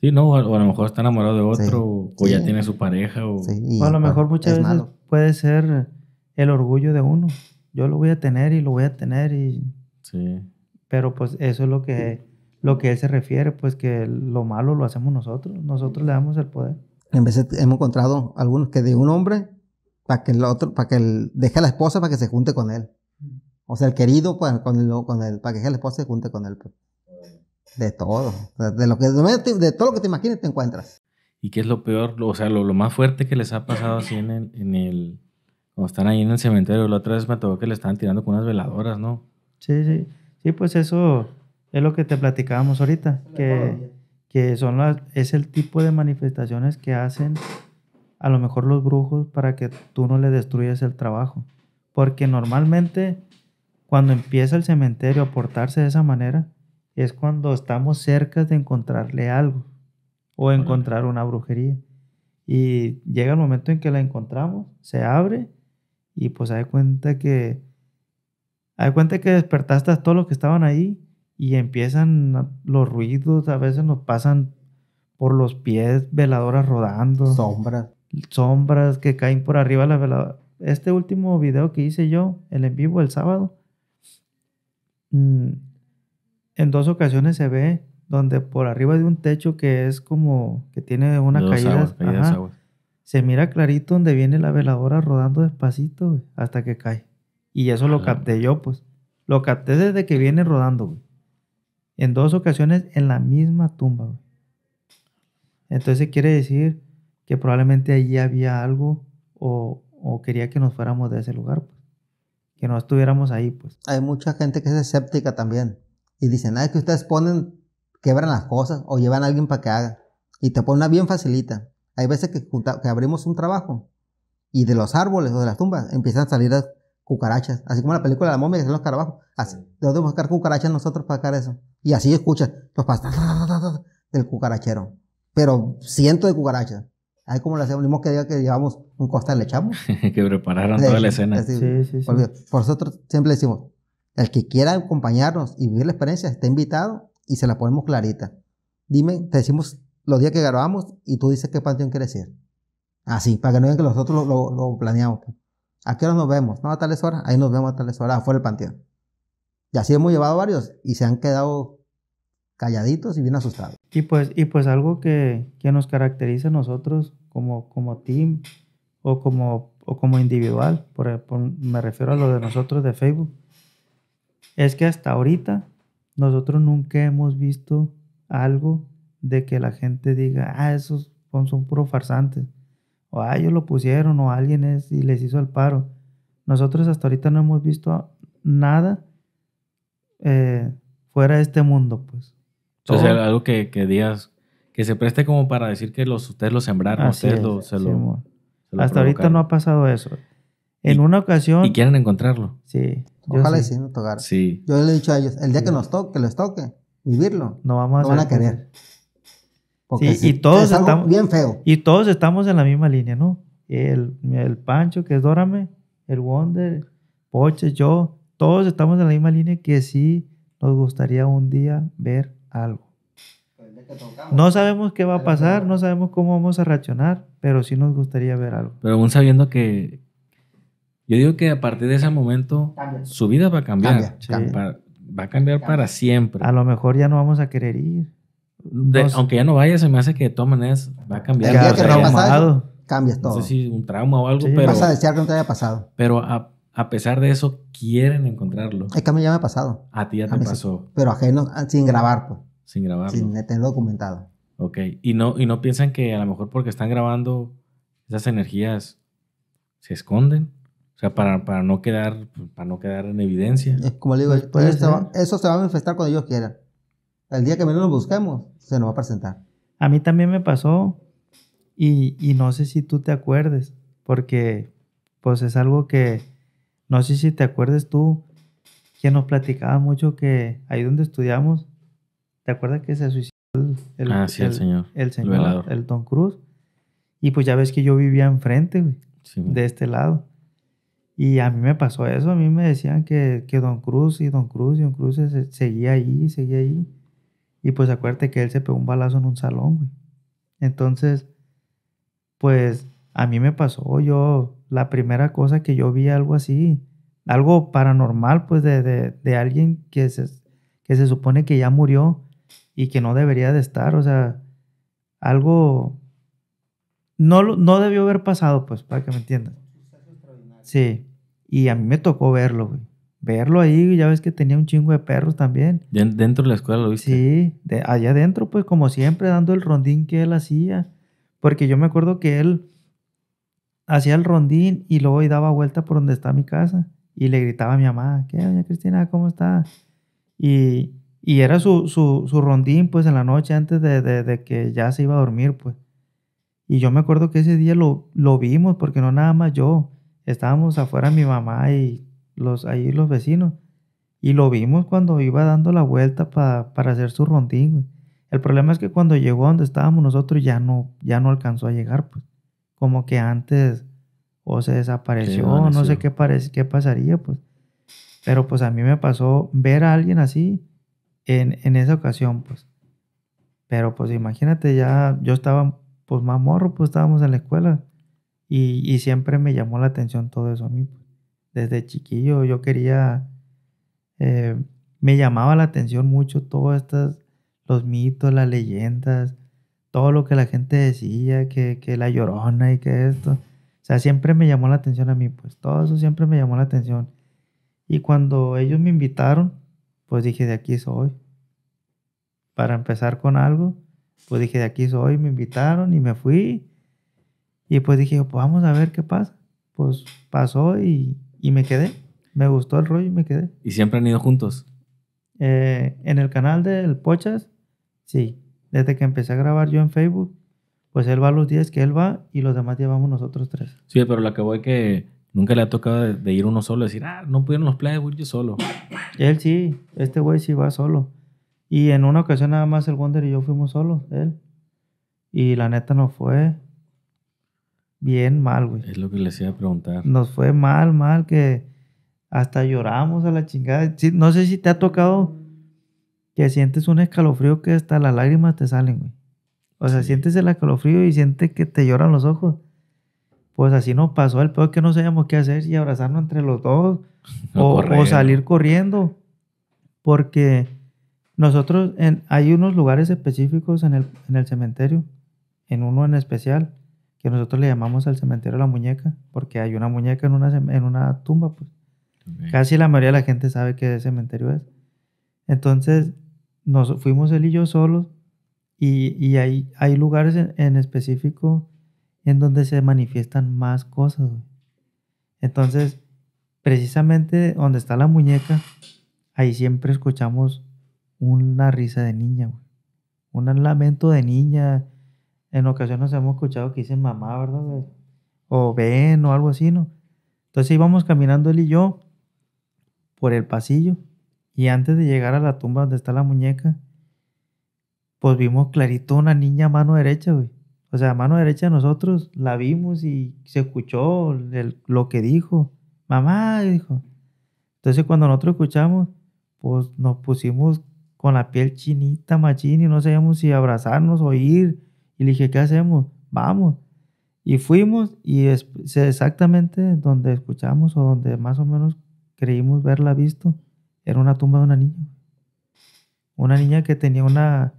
Sí, no, o a lo mejor está enamorado de otro, o, ya tiene su pareja, o... o a lo pues, mejor muchas veces puede ser el orgullo de uno. Yo lo voy a tener y lo voy a tener y... Sí. Pero pues eso es lo que lo que él se refiere, pues que lo malo lo hacemos nosotros, nosotros le damos el poder. En veces hemos encontrado algunos que de un hombre para que el otro, para que el, deje a la esposa para que se junte con él. O sea, el querido para, pues, con el, con el, para que deje a la esposa se junte con él. Pues. De todo. de, lo que, de todo lo que te imagines te encuentras. ¿Y qué es lo peor? O sea, lo, lo más fuerte que les ha pasado así en el, en el. Cuando están ahí en el cementerio. La otra vez me tocó que le estaban tirando con unas veladoras, ¿no? Sí, sí. Sí, pues eso es lo que te platicábamos ahorita. Que, que son es el tipo de manifestaciones que hacen a lo mejor los brujos para que tú no le destruyas el trabajo. Porque normalmente cuando empieza el cementerio a portarse de esa manera, es cuando estamos cerca de encontrarle algo o encontrar una brujería. Y llega el momento en que la encontramos, se abre y pues hay cuenta que hay cuenta que despertaste a todos los que estaban ahí y empiezan los ruidos, a veces nos pasan por los pies veladoras rodando, sombras sombras que caen por arriba de la veladora. Este último video que hice yo, el en vivo el sábado, mm, en dos ocasiones se ve donde por arriba de un techo que es como que tiene una caída, se mira clarito donde viene la veladora rodando despacito hasta que cae. Y eso lo capté yo, pues. Lo capté desde que viene rodando, En dos ocasiones en la misma tumba, Entonces quiere decir que probablemente allí había algo o, quería que nos fuéramos de ese lugar, pues. que no estuviéramos ahí. pues. Hay mucha gente que es escéptica también y dicen, es que ustedes ponen, quebran las cosas o llevan a alguien para que haga y te ponen bien facilita. Hay veces que, abrimos un trabajo y de los árboles o de las tumbas empiezan a salir cucarachas, así como la película de la momia que son los carabajos. Así, de buscar cucarachas nosotros para sacar eso. Y así escuchas los pastas del cucarachero. Pero cientos de cucarachas. Ahí como le hacemos, que diga que llevamos un costal, le echamos. que prepararon toda la escena. sí, sí, sí. por nosotros siempre decimos, el que quiera acompañarnos y vivir la experiencia está invitado y se la ponemos clarita. Dime, te decimos los días que grabamos y tú dices qué panteón quieres ir. Así, ah, para que no digan que nosotros lo, planeamos. Pues. ¿A qué hora nos vemos? No, a tales horas. Ahí nos vemos a tales horas, afuera del panteón. Y así hemos llevado varios y se han quedado calladitos y bien asustados. Y pues, y pues algo que, nos caracteriza a nosotros como, como team o como, o como individual, por, me refiero a lo de nosotros de Facebook, es que hasta ahorita nosotros nunca hemos visto algo de que la gente diga, ah, esos son, puros farsantes, o ah, ellos lo pusieron, o alguien es y les hizo el paro. Nosotros hasta ahorita no hemos visto nada eh, fuera de este mundo, pues. O sea, algo que, que, que se preste como para decir que los, ustedes lo sembraron, ustedes lo, Hasta ahorita no ha pasado eso. En una ocasión. Y quieren encontrarlo. Sí. Ojalá y sí tocar. Sí. Yo le he dicho a ellos, el día que nos toque, que les toque, vivirlo. No vamos a van a querer. Porque sí, y todos bien feo. Y todos estamos en la misma línea, ¿no? El, el Pancho, que es Dórame, el Wonder, Poche, yo, todos estamos en la misma línea que sí nos gustaría un día ver algo. Pues, no sabemos qué va a pasar, no sabemos cómo vamos a reaccionar, pero sí nos gustaría ver algo. Pero aún sabiendo que yo digo que a partir de ese momento su vida va a cambiar, Va, a cambiar para siempre. A lo mejor ya no vamos a querer ir. aunque ya no vaya, se me hace que de todas maneras va a cambiar. El día que no cambias todo. No sé si un trauma o algo, pero... Vas a desear que no haya pasado. Pero a, a pesar de eso, quieren encontrarlo. que a mí ya me ha pasado. A ti ya te pasó. Pero ajeno, ah, sin grabar, pues. Sin grabar. Sin tenerlo documentado. Ok. Y no, y no piensan que a lo mejor porque están grabando, esas energías se esconden. O sea, para, para no quedar, para no quedar en evidencia. Eh, como le digo, pues eso, se va, a manifestar cuando ellos quieran. El día que menos lo busquemos, se nos va a presentar. A mí también me pasó, y, y no sé si tú te acuerdes, porque pues es algo que no sé si te acuerdas tú que nos platicaban mucho que ahí donde estudiamos, ¿te acuerdas que se suicidó el, ah, señor? El el, Don Cruz. Y pues ya ves que yo vivía enfrente, güey, de este lado. Y a mí me pasó eso, a mí me decían que, Don Cruz y Don Cruz y Don Cruz seguía ahí, seguía ahí. Y pues acuérdate que él se pegó un balazo en un salón, güey. Entonces, pues a mí me pasó, yo la primera cosa que yo vi algo así, algo paranormal, pues de, alguien que se, que se supone que ya murió y que no debería de estar, o sea, algo no, no debió haber pasado, pues, para que me entiendan. Sí, y a mí me tocó verlo, Verlo ahí, ya ves que tenía un chingo de perros también. ¿Dentro de la escuela lo viste? Sí, allá adentro, pues como siempre, dando el rondín que él hacía. Porque yo me acuerdo que él, hacía el rondín y luego daba vuelta por donde está mi casa y le gritaba a mi mamá, ¿qué, doña Cristina, cómo está? Y, era su, rondín, pues, en la noche antes de, que ya se iba a dormir, pues. Y yo me acuerdo que ese día lo, lo vimos, porque no nada más yo, estábamos afuera mi mamá y los, ahí los vecinos. Y lo vimos cuando iba dando la vuelta para hacer su rondín, El problema es que cuando llegó donde estábamos nosotros ya no, ya no alcanzó a llegar, pues como que antes o se desapareció, no sé qué, qué pasaría, pues. Pero pues a mí me pasó ver a alguien así en, esa ocasión, pues. Pero pues imagínate, ya yo estaba pues más morro, pues estábamos en la escuela y, siempre me llamó la atención todo eso a mí. Pues. Desde chiquillo yo quería, eh, me llamaba la atención mucho todos estos, los mitos, las leyendas, todo lo que la gente decía, que, la llorona y que esto. O sea, siempre me llamó la atención a mí, pues todo eso siempre me llamó la atención. Y cuando ellos me invitaron, pues dije, de aquí soy. Para empezar con algo, pues dije, de aquí soy, me invitaron y me fui. Y pues dije, pues vamos a ver qué pasa. Pues pasó y, me quedé. Me gustó el rollo y me quedé. ¿Y siempre han ido juntos? Eh, en el canal del Pochas, sí desde que empecé a grabar yo en Facebook, pues él va los días que él va y los demás llevamos nosotros tres. Sí, pero la que voy que nunca le ha tocado de, ir uno solo, decir, ah, no pudieron los planes, yo solo. Él sí, este güey sí va solo. Y en una ocasión nada más el Wonder y yo fuimos solos, él. Y la neta nos fue bien mal, güey. Es lo que le iba preguntar. Nos fue mal, mal, que hasta lloramos a la chingada. no sé si te ha tocado que sientes un escalofrío que hasta las lágrimas te salen, güey. O sea, sientes el escalofrío y sientes que te lloran los ojos. Pues así nos pasó. El peor que no sabíamos qué hacer, Y abrazarnos entre los dos o, salir corriendo. Porque nosotros, en, hay unos lugares específicos en el, cementerio, en uno en especial, que nosotros le llamamos al cementerio la muñeca, porque hay una muñeca en una, en una tumba, pues. Casi la mayoría de la gente sabe qué cementerio es. Entonces, nos fuimos él y yo solos y, hay, lugares en, específico en donde se manifiestan más cosas. Entonces, precisamente donde está la muñeca, ahí siempre escuchamos una risa de niña, Un lamento de niña. En ocasiones hemos escuchado que dicen mamá, ¿verdad? O ven o algo así, ¿no? Entonces íbamos caminando él y yo por el pasillo y antes de llegar a la tumba donde está la muñeca, pues vimos clarito una niña a mano derecha, güey. O sea, a mano derecha nosotros la vimos y se escuchó lo que dijo. Mamá, dijo. Entonces cuando nosotros escuchamos, pues nos pusimos con la piel chinita, machín, y no sabíamos si abrazarnos o ir. Y le dije, ¿qué hacemos? Vamos. Y fuimos y es exactamente donde escuchamos o donde más o menos creímos verla visto, era una tumba de una niña. Una niña que tenía una,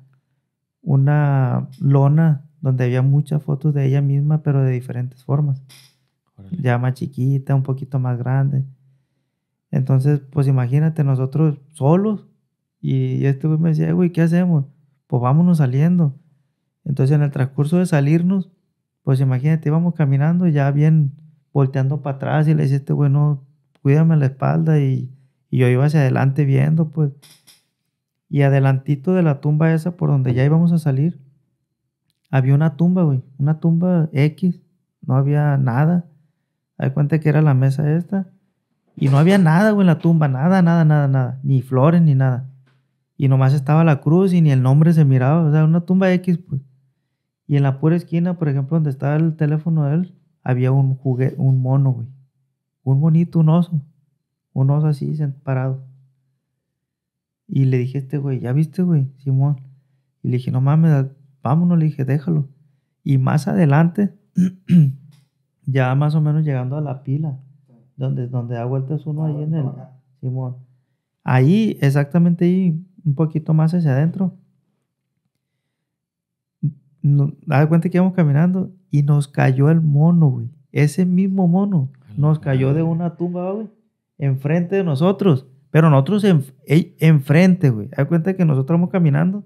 una lona donde había muchas fotos de ella misma, pero de diferentes formas. Ya más chiquita, un poquito más grande. Entonces, pues imagínate nosotros solos. Y este güey me decía, güey, ¿qué hacemos? Pues vámonos saliendo. Entonces, en el transcurso de salirnos, pues imagínate, íbamos caminando ya bien volteando para atrás y le decía, este güey, no, cuídame la espalda y y yo iba hacia adelante viendo, pues. Y adelantito de la tumba esa por donde ya íbamos a salir, había una tumba, güey. Una tumba X. No había nada. Hay cuenta que era la mesa esta. Y no había nada, güey, en la tumba. Nada, nada, nada, nada. Ni flores, ni nada. Y nomás estaba la cruz y ni el nombre se miraba. O sea, una tumba X, pues. Y en la pura esquina, por ejemplo, donde estaba el teléfono de él, había un juguete, un mono, güey. Un bonito, un oso. Un así, parado. Y le dije a este güey, ¿ya viste, güey? Simón. Y le dije, no mames, ah, vámonos, le dije, déjalo. Y más adelante, ya más o menos llegando a la pila, donde, donde da vueltas uno ah, ahí en el. Simón. Ahí, exactamente ahí, un poquito más hacia adentro. No, da cuenta que íbamos caminando y nos cayó el mono, güey. Ese mismo mono nos cayó de una tumba, güey enfrente de nosotros. Pero nosotros en, enfrente, güey. Hay cuenta que nosotros vamos caminando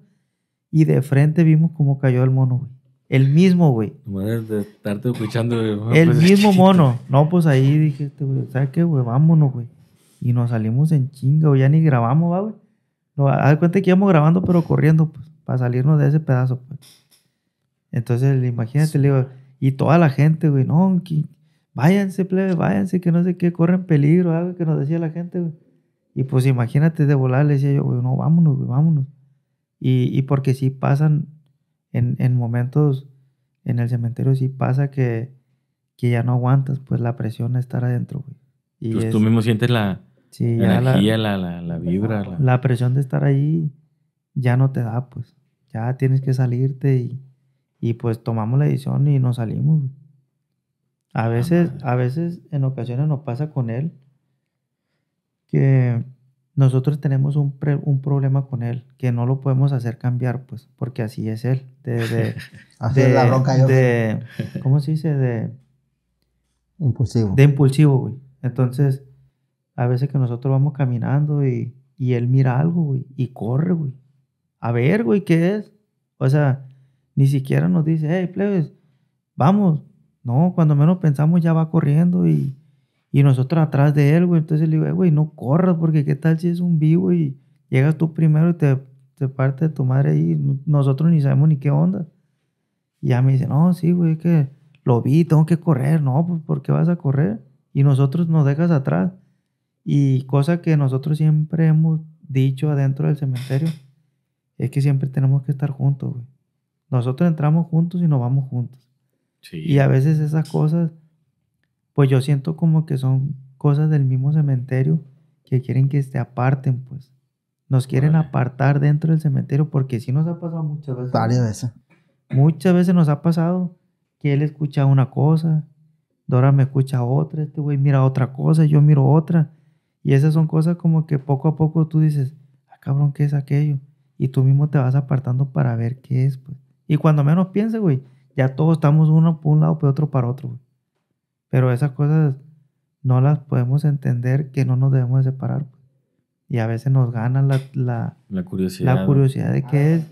y de frente vimos cómo cayó el mono, güey. El mismo, güey. De estarte escuchando, El mismo mono. No, pues ahí dije, este, güey, ¿sabes qué, güey? Vámonos, güey. Y nos salimos en chinga, güey. Ya ni grabamos, güey. No, haz cuenta que íbamos grabando, pero corriendo, pues, para salirnos de ese pedazo, pues. Entonces, imagínate, le digo, y toda la gente, güey, no, váyanse, plebe, váyanse, que no sé qué, corren peligro, algo que nos decía la gente, güey. Y pues imagínate de volar, le decía yo, güey, no, vámonos, güey, vámonos. Y, porque si pasan en, momentos en el cementerio, sí pasa que, ya no aguantas, pues la presión de estar adentro, güey. Y pues tú mismo sientes la, la la, vibra. La, presión de estar ahí ya no te da, pues. Ya tienes que salirte y, y pues tomamos la decisión y nos salimos, güey. A veces, a veces, en ocasiones nos pasa con él que nosotros tenemos un, problema con él que no lo podemos hacer cambiar, pues, porque así es él. De, de, de la bronca yo. ¿Cómo se dice? De impulsivo. De impulsivo, güey. Entonces, a veces que nosotros vamos caminando y, y él mira algo, güey, y corre, güey. A ver, güey, ¿qué es? O sea, ni siquiera nos dice, hey, plebes, vamos, no, cuando menos pensamos ya va corriendo y, nosotros atrás de él, güey. Entonces le digo, eh, güey, no corras porque qué tal si es un vivo y llegas tú primero y te, parte de tu madre ahí. Nosotros ni sabemos ni qué onda. Y ya me dice, no, sí, güey, que lo vi, tengo que correr. No, pues, ¿por qué vas a correr? Y nosotros nos dejas atrás. Y cosa que nosotros siempre hemos dicho adentro del cementerio es que siempre tenemos que estar juntos, güey. Nosotros entramos juntos y nos vamos juntos. Y a veces esas cosas, pues yo siento como que son cosas del mismo cementerio que quieren que se aparten, pues. Nos quieren apartar dentro del cementerio porque sí nos ha pasado muchas veces. Varias veces. Muchas veces nos ha pasado que él escucha una cosa, Dora me escucha otra, este güey mira otra cosa, yo miro otra. Y esas son cosas como que poco a poco tú dices, ah, cabrón, ¿qué es aquello? Y tú mismo te vas apartando para ver qué es, pues. Y cuando menos pienses, güey, ya todos estamos uno por un lado, por otro para otro. Pero esas cosas no las podemos entender que no nos debemos separar. Pues. Y a veces nos gana la, curiosidad. La curiosidad de qué es.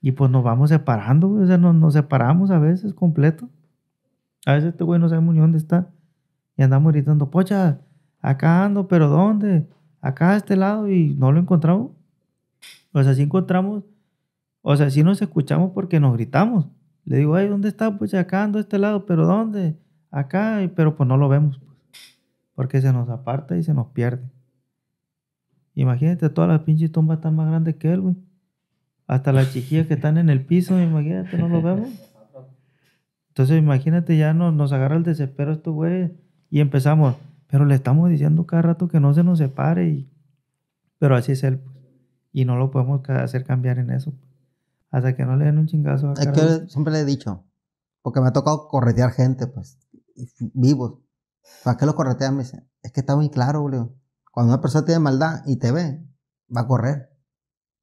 Y pues nos vamos separando, O sea, nos, separamos a veces completo. A veces este güey no sabemos ni dónde está. Y andamos gritando, pocha, acá ando, pero ¿dónde? Acá a este lado y no lo encontramos. O sea, si encontramos, o sea, si nos escuchamos porque nos gritamos, le digo, ay, ¿dónde está? Pues acá ando a este lado, pero ¿dónde? Acá, pero pues no lo vemos, pues, porque se nos aparta y se nos pierde. Imagínate, todas las pinches tumbas están más grandes que él, güey. Hasta las chiquillas que están en el piso, imagínate, no lo vemos. Entonces, imagínate, ya nos, nos agarra el desespero esto, güey. y empezamos. Pero le estamos diciendo cada rato que no se nos separe, pero así es él, pues. Y no lo podemos hacer cambiar en eso, pues. Hasta que no le den un chingazo a que yo siempre le he dicho, porque me ha tocado corretear gente, pues, vivos. ¿Para qué lo corretean? Me dice, es que está muy claro, boludo. Cuando una persona tiene maldad y te ve, va a correr.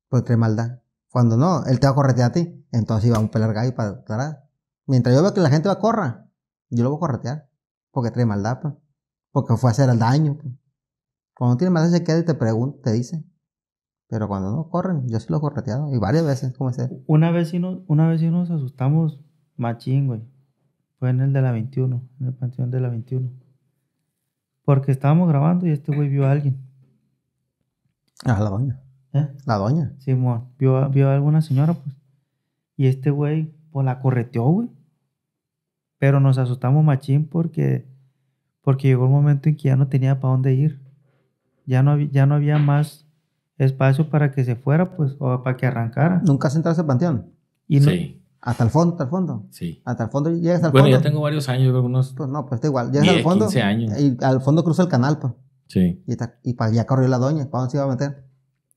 Porque trae maldad. Cuando no, él te va a corretear a ti. Entonces iba a un pelargado y para declarar. Mientras yo veo que la gente va a correr, yo lo voy a corretear. Porque trae maldad, pues. Porque fue a hacer el daño, pues. Cuando tiene maldad se queda y te pregunta, te dice. Pero cuando no corren, yo sí lo correteado. Y varias veces, como ese. Una vez sí nos, una vez sí nos asustamos machín, güey. Fue en el de la 21, en el panteón de la 21. Porque estábamos grabando y este güey vio a alguien. Ah, la doña. ¿Eh? La doña. Simón, vio, vio a alguna señora, pues. Y este güey, pues la correteó, güey. Pero nos asustamos machín porque, porque llegó un momento en que ya no tenía para dónde ir. Ya no, ya no había más espacio para que se fuera, pues, o para que arrancara. Nunca entraste ese panteón. Y sí. Hasta el fondo, hasta el fondo. Sí. Hasta el fondo, llegas al bueno, fondo. Bueno, ya tengo varios años, unos... Pues no, pues está igual. Llegas al fondo. 15 años. Y al fondo cruza el canal, pues. Sí. Y, ya corrió la doña, ¿para dónde se iba a meter?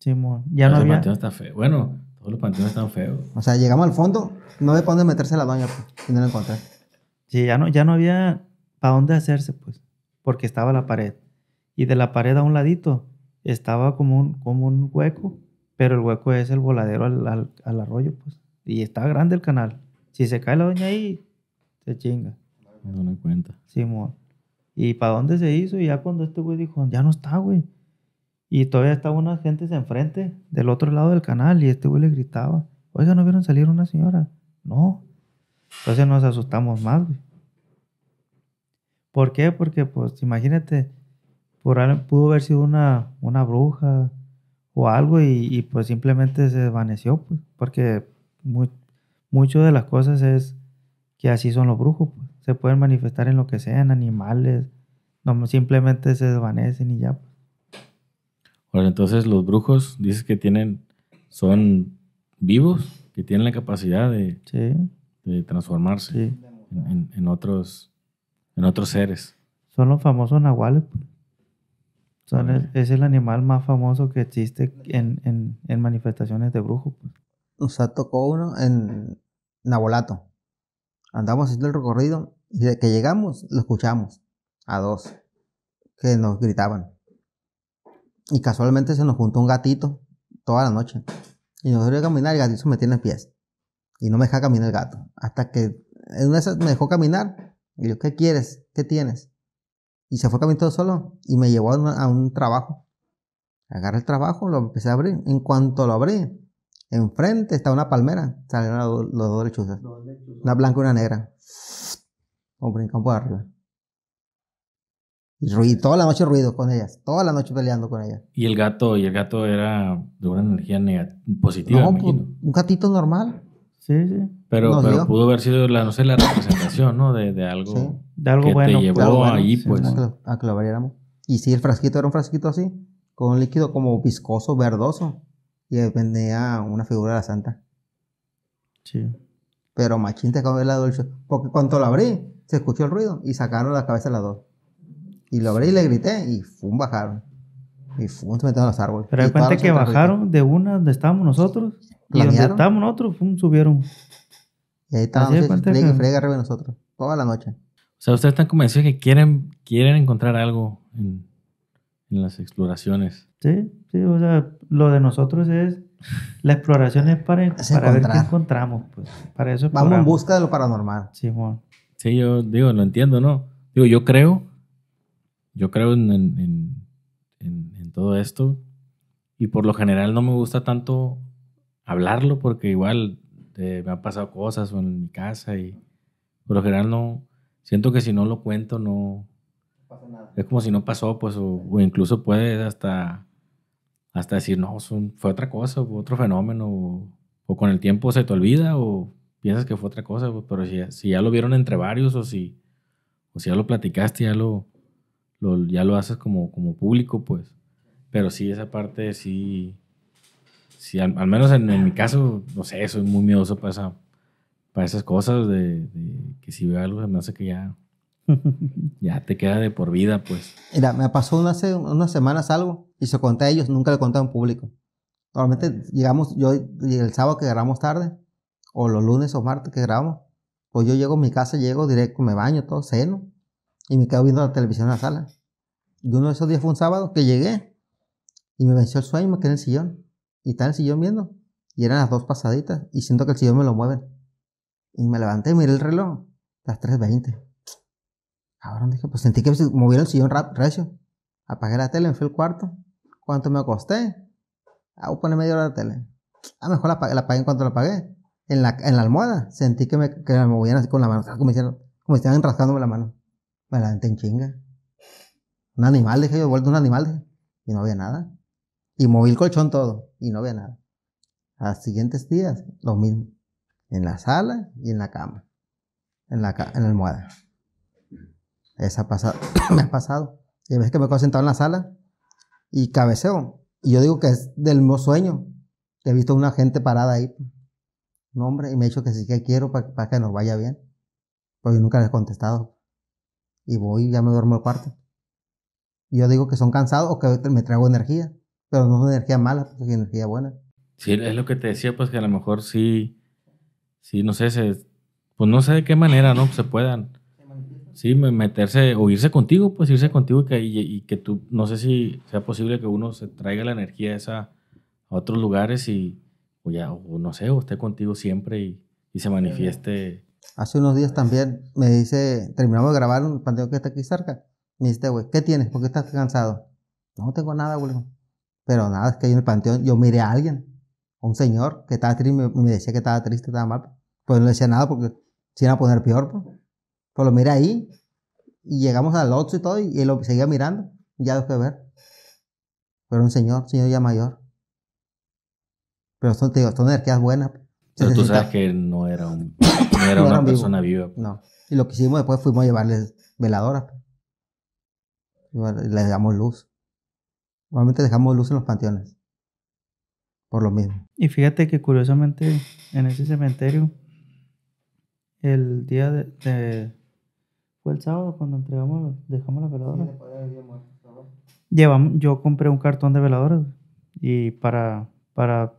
Sí, mo. Ya no, había. El panteón está feo. Bueno, todos los panteones están feos. O sea, llegamos al fondo, no había para dónde meterse la doña, pues. Y no la encontré. Sí, ya no, ya no había para dónde hacerse, pues. Porque estaba la pared. Y de la pared a un ladito estaba como un, como un hueco, pero el hueco es el voladero al, arroyo, pues. Y está grande el canal. Si se cae la doña ahí, se chinga. No cuenta. Simón. ¿Y para dónde se hizo? Y ya cuando este güey dijo, ya no está, güey. Y todavía estaba unas gentes enfrente, del otro lado del canal, y este güey le gritaba, oiga, ¿no vieron salir una señora? No. Entonces nos asustamos más, güey. ¿Por qué? Porque, pues, imagínate, pudo haber sido una, una bruja o algo y, pues simplemente se desvaneció, pues, porque muy, mucho de las cosas es que así son los brujos, pues. se pueden manifestar en lo que sean, animales, no, simplemente se desvanecen y ya. Pues. Bueno, entonces los brujos dices que tienen, son vivos, que tienen la capacidad de, de transformarse en, otros, en otros seres. Son los famosos nahuales. Pues es el animal más famoso que existe en, manifestaciones de brujos. Pues. O sea, tocó uno en Nabolato. Andamos haciendo el recorrido y de que llegamos lo escuchamos a dos que nos gritaban. Y casualmente se nos juntó un gatito toda la noche. Y nos dio a caminar y el gatito se tiene pies. Y no me deja caminar el gato. Hasta que en una me dejó caminar. Y yo, ¿qué quieres? ¿Qué tienes? Y se fue caminando solo y me llevó a, un trabajo. Agarré el trabajo, lo empecé a abrir. En cuanto lo abrí, enfrente estaba una palmera. Salieron los, dos lechuzas. Una blanca y una negra. O en por arriba. Y ruido, toda la noche ruido con ellas, toda la noche peleando con ellas. Y el gato, y el gato era de una energía negativa, positiva, no, pues, Un gatito normal. Sí, sí. Pero, pudo haber sido la, no sé, la representación, ¿no? De, algo, que te llevó ahí, pues. A que, lo, Y sí, el frasquito era un frasquito así, con un líquido como viscoso, verdoso. Y vendía una figura de la santa. Sí. Pero machín te de la dulce. Porque cuando lo abrí, se escuchó el ruido y sacaron la cabeza las dos. Y lo abrí y le grité y fum, bajaron. Y fum, se metieron los árboles. Pero de cuenta que bajaron de una donde estábamos nosotros. Y donde estábamos nosotros, fum, subieron. Y ahí estábamos, frega, arriba de nosotros, toda la noche. O sea, ustedes están convencidos que quieren, quieren encontrar algo en, las exploraciones. Sí, sí, o sea, lo de nosotros es la exploración es para, para ver qué encontramos, pues. Para eso Vamos en busca de lo paranormal. Sí, Juan. Sí, yo digo, lo entiendo, ¿no? Digo, yo creo, yo creo en todo esto y por lo general no me gusta tanto hablarlo porque igual eh, me han pasado cosas o en mi casa y por lo general no, siento que si no lo cuento no... Es como si no pasó, pues, o, incluso puedes hasta, hasta decir, no, fue otra cosa, fue otro fenómeno, o, con el tiempo se te olvida, o piensas que fue otra cosa, pues, pero si, ya lo vieron entre varios, o si, o si ya lo platicaste, ya lo, ya lo haces como, como público, pues. Pero sí, esa parte sí, al, menos en, mi caso, no sé, soy muy miedoso para, para esas cosas de, que si veo algo me hace que ya, ya te queda de por vida, pues. Mira, me pasó una, hace unas semanas algo y se conté a ellos, nunca le conté en público. Normalmente llegamos, yo el sábado que grabamos tarde, o los lunes o martes que grabamos, pues yo llego a mi casa, llego directo, me baño, todo, ceno, y me quedo viendo la televisión en la sala. Y uno de esos días fue un sábado que llegué y me venció el sueño y me quedé en el sillón. Y estaba en el sillón viendo. Y eran las dos pasaditas. Y siento que el sillón me lo mueve Y me levanté y miré el reloj. Las 3.20. Cabrón, dije, pues sentí que se movieron el sillón recio. Apagué la tele, me fui al cuarto. ¿Cuánto me acosté, ah, voy a poner media hora de tele. Ah, mejor la, apagué, la en cuanto la apagué. En la, en la almohada sentí que me, que movían así con la mano. Como, si como estaban rascándome la mano. Me levanté en chinga. Un animal, dije yo, vuelto un animal, Y no había nada. Y moví el colchón todo y no ve nada. A los siguientes días, lo mismo. En la sala y en la cama. En la, en almohada. Esa pasado, me ha pasado. Y a veces que me he sentado en la sala y cabeceo. Y yo digo que es del mismo sueño. he visto una gente parada ahí. Un hombre. Y me ha dicho que sí que quiero para, que nos vaya bien. Pues yo nunca le he contestado. Y voy ya me duermo el cuarto. Y yo digo que son cansados o que me traigo energía. Pero no es energía mala, es pues, energía buena. Sí, es lo que te decía, pues que a lo mejor sí, sí, no sé, pues no sé de qué manera, ¿no? Se puedan. Sí, meterse o irse contigo, pues irse contigo y que, y, que tú, no sé si sea posible que uno se traiga la energía esa a otros lugares y, o ya, o no sé, o esté contigo siempre y, y se manifieste. Hace unos días también me dice, terminamos de grabar un panteón que está aquí cerca. Me dice, este güey, ¿qué tienes? ¿Por qué estás cansado? No tengo nada, güey. Pero nada, es que ahí en el panteón yo miré a alguien, a un señor que estaba triste, me, decía que estaba triste, estaba mal. Pues no le decía nada porque se iba a poner peor. Pues, pues lo miré ahí y llegamos al otro y todo y, él lo seguía mirando. Y ya dejé que ver. Pero un señor, señor ya mayor. Pero son, energías buenas. Pues. Pero tú sabes que no era, un, una persona viva. Pues. No. Y lo que hicimos después fuimos a llevarles veladoras. Pues. Les damos luz. Normalmente dejamos luz en los panteones. Por lo mismo. Y fíjate que curiosamente en ese cementerio, el día de. fue el sábado cuando entregamos, dejamos la veladora. Llevamos, yo compré un cartón de veladoras y para, para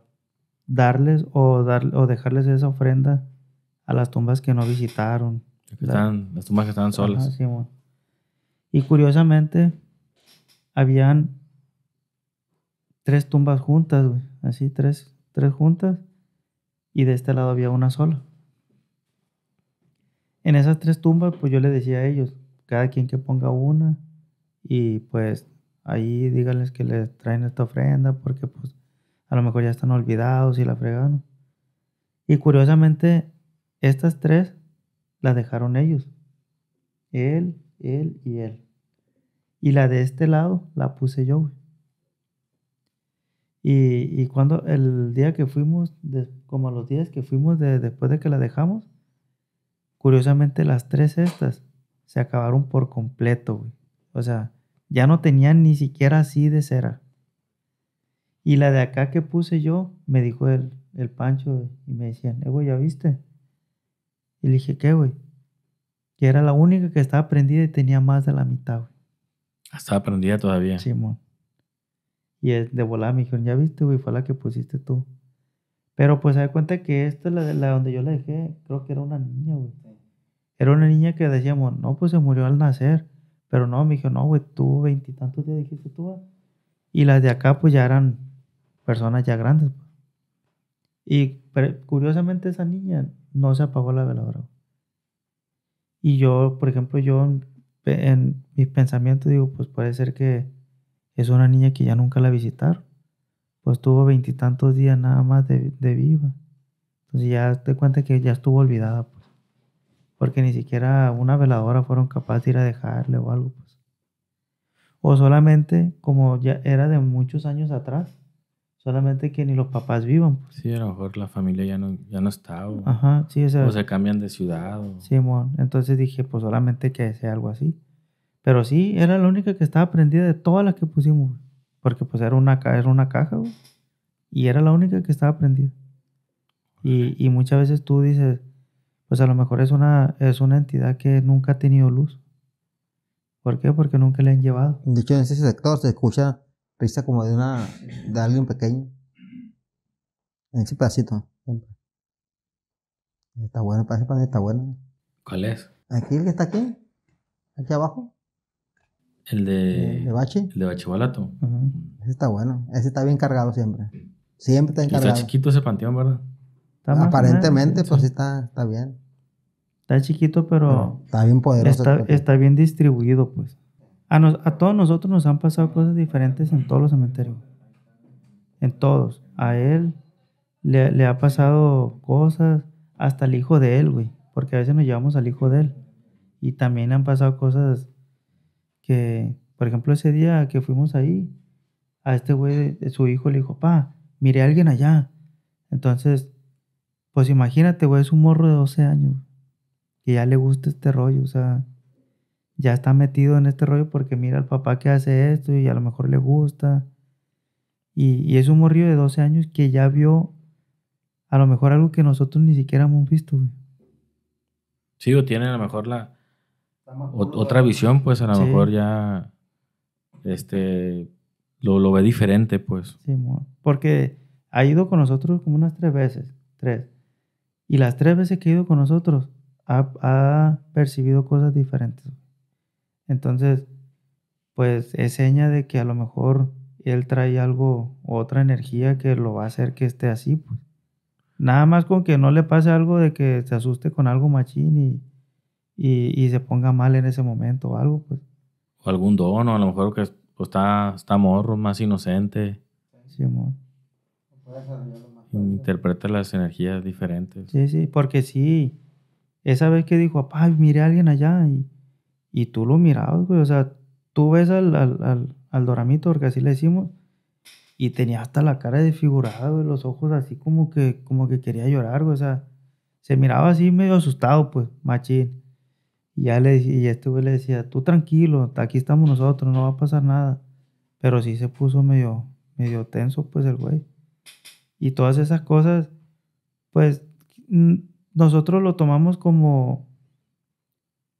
darles o, dar, o dejarles esa ofrenda a las tumbas que no visitaron. están, las tumbas que estaban solas. y curiosamente, habían tres tumbas juntas, güey. Así, tres, tres juntas. Y de este lado había una sola. En esas tres tumbas, pues yo le decía a ellos, cada quien que ponga una. Y pues ahí díganles que les traen esta ofrenda porque pues a lo mejor ya están olvidados y la fregaron. Y curiosamente, estas tres las dejaron ellos. Él, él y él. Y la de este lado la puse yo, güey. Y, cuando el día que fuimos, como los días que fuimos de, después de que la dejamos, curiosamente las tres estas se acabaron por completo, güey. O sea, ya no tenían ni siquiera así de cera. Y la de acá que puse yo, me dijo el, Pancho, y me decían, eh, güey, ¿ya viste? Y le dije, ¿qué, güey? Que era la única que estaba prendida y tenía más de la mitad, güey. Ah, estaba prendida todavía. Simón. Y de volada me dijeron, ya viste, güey, fue la que pusiste tú. Pero pues se da cuenta que esta es la, la, donde yo la dejé, creo que era una niña, güey. Era una niña que decíamos, no, pues se murió al nacer. Pero no, me dijo, no, güey, tuvo veintitantos días dijiste tú. Y las de acá, pues ya eran personas ya grandes. Pues. Y curiosamente esa niña no se apagó la veladora. Y yo, por ejemplo, yo en, en mis pensamientos digo, pues puede ser que es una niña que ya nunca la visitaron. Pues tuvo veintitantos días nada más de, de, viva. Entonces ya te cuenta que ya estuvo olvidada, pues. Porque ni siquiera una veladora fueron capaces de ir a dejarle o algo, pues. O solamente, como ya era de muchos años atrás, solamente que ni los papás vivan, pues. Sí, a lo mejor la familia ya no, ya no está. O, Ajá, sí, o se cambian de ciudad. Simón, entonces dije, pues solamente que sea algo así. Pero sí, era la única que estaba prendida de todas las que pusimos, Porque pues era una, era una caja, Y era la única que estaba prendida. Y, muchas veces tú dices, pues a lo mejor es una, es una entidad que nunca ha tenido luz. ¿Por qué? Porque nunca le han llevado. De hecho, en ese sector se escucha risa como de una de alguien pequeño. En ese pedacito, siempre. Está bueno, parece que está bueno. ¿Cuál es? Aquí, el que está aquí. Aquí abajo. El de, de El de mm. Ese está bueno. Ese está bien cargado siempre. Siempre está encargado. está chiquito ese panteón, ¿verdad? Aparentemente, pues sí está, está bien. Está chiquito, pero. está bien poderoso. Este está, bien distribuido, pues. A, a todos nosotros nos han pasado cosas diferentes en todos los cementerios. En todos. A él le, le ha pasado cosas, hasta el hijo de él, güey. Porque a veces nos llevamos al hijo de él. Y también han pasado cosas que, por ejemplo, ese día que fuimos ahí, a este güey, su hijo le dijo, pa, miré a alguien allá. Entonces, pues imagínate, güey, es un morro de 12 años, que ya le gusta este rollo, o sea, ya está metido en este rollo porque mira al papá que hace esto y a lo mejor le gusta. Y, y es un morrillo de 12 años que ya vio a lo mejor algo que nosotros ni siquiera hemos visto, güey. Sí, o tiene a lo mejor la, otra visión, pues a lo mejor ya este, lo, lo, ve diferente, pues. Sí, porque ha ido con nosotros como unas tres veces, tres. Y las tres veces que ha ido con nosotros ha, ha percibido cosas diferentes. Entonces, pues es seña de que a lo mejor él trae algo, otra energía que lo va a hacer que esté así, pues. Nada más con que no le pase algo de que se asuste con algo machín y y, y se ponga mal en ese momento o algo, pues. O algún dono, a lo mejor que pues, está, está morro, más inocente. Sí, amor. Interpreta las energías diferentes. Sí, sí, porque sí. Esa vez que dijo, papá, miré a alguien allá y, y tú lo mirabas, güey. O sea, tú ves al, al, al, doramito, porque así le decimos, y tenía hasta la cara desfigurada, güey, los ojos así como que, como que quería llorar, güey. O sea, se miraba así medio asustado, pues, machín. Y ya le y este güey le decía, tú tranquilo, aquí estamos nosotros, no va a pasar nada. Pero sí se puso medio, medio tenso, pues el güey. Y todas esas cosas, pues nosotros lo tomamos como,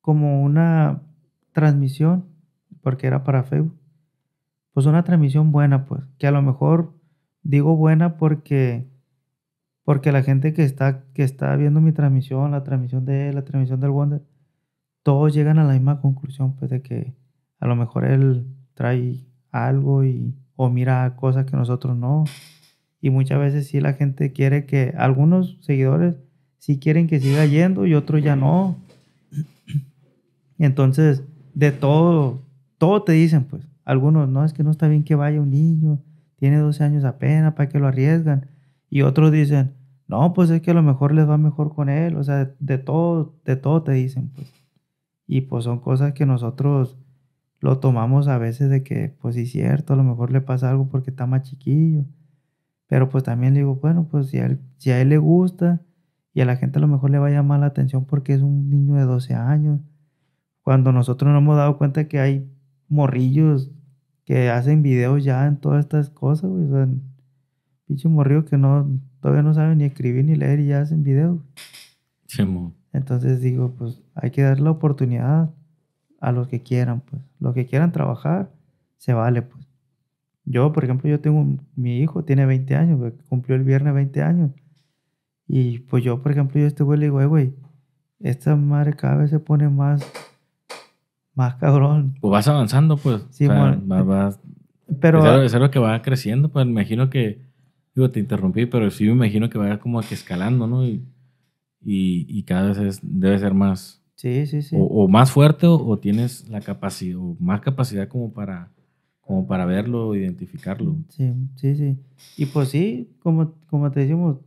como una transmisión, porque era para Facebook. Pues una transmisión buena, pues, que a lo mejor digo buena porque porque la gente que está que está viendo mi transmisión, la transmisión de él, la transmisión del Wonder, todos llegan a la misma conclusión, pues de que a lo mejor él trae algo y, o mira cosas que nosotros no. Y muchas veces sí la gente quiere que, algunos seguidores sí quieren que siga yendo y otros ya no. Entonces, de todo, todo te dicen, pues. Algunos, no, es que no está bien que vaya un niño, tiene 12 años apenas, ¿para qué lo arriesgan? Y otros dicen, no, pues es que a lo mejor les va mejor con él, o sea, de todo, de todo te dicen, pues. Y pues son cosas que nosotros lo tomamos a veces de que, pues sí, cierto, a lo mejor le pasa algo porque está más chiquillo. Pero pues también digo, bueno, pues si a él, le gusta y a la gente a lo mejor le va a llamar la atención porque es un niño de 12 años. Cuando nosotros nos hemos dado cuenta que hay morrillos que hacen videos ya en todas estas cosas, güey. O sea, pinche morrillo que no, todavía no saben ni escribir ni leer y ya hacen videos. Entonces digo, pues hay que dar la oportunidad a los que quieran, pues. Los que quieran trabajar, se vale, pues. Yo, por ejemplo, yo tengo, mi hijo tiene 20 años, cumplió el viernes 20 años. Y pues yo, por ejemplo, yo a este güey le digo, eh, güey, esta madre cada vez se pone más, más cabrón. Pues vas avanzando, pues. Sí, pero... Es algo, es que va creciendo, pues me imagino que, digo, te interrumpí, pero sí me imagino que va como que escalando, ¿no? Y y, cada vez es, debe ser más. Sí, sí, sí. O, más fuerte o, tienes la capacidad, o más capacidad como para, como para verlo, identificarlo. Sí, sí, sí. Y pues sí, como, como te decimos,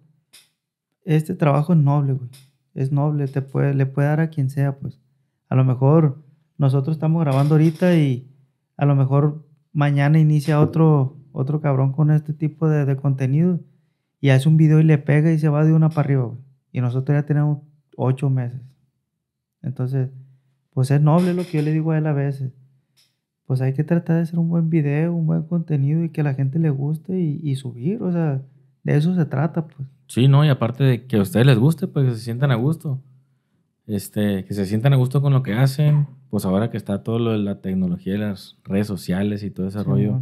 este trabajo es noble, güey. Es noble, te puede, le puede dar a quien sea, pues. A lo mejor nosotros estamos grabando ahorita y a lo mejor mañana inicia otro, otro cabrón con este tipo de, de contenido y hace un video y le pega y se va de una para arriba, güey. Y nosotros ya tenemos ocho meses. Entonces, pues es noble lo que yo le digo a él a veces. Pues hay que tratar de hacer un buen video, un buen contenido y que a la gente le guste y, subir. O sea, de eso se trata, pues. Sí, no, y aparte de que a ustedes les guste, pues que se sientan a gusto. Este, que se sientan a gusto con lo que hacen. Pues ahora que está todo lo de la tecnología y las redes sociales y todo ese rollo,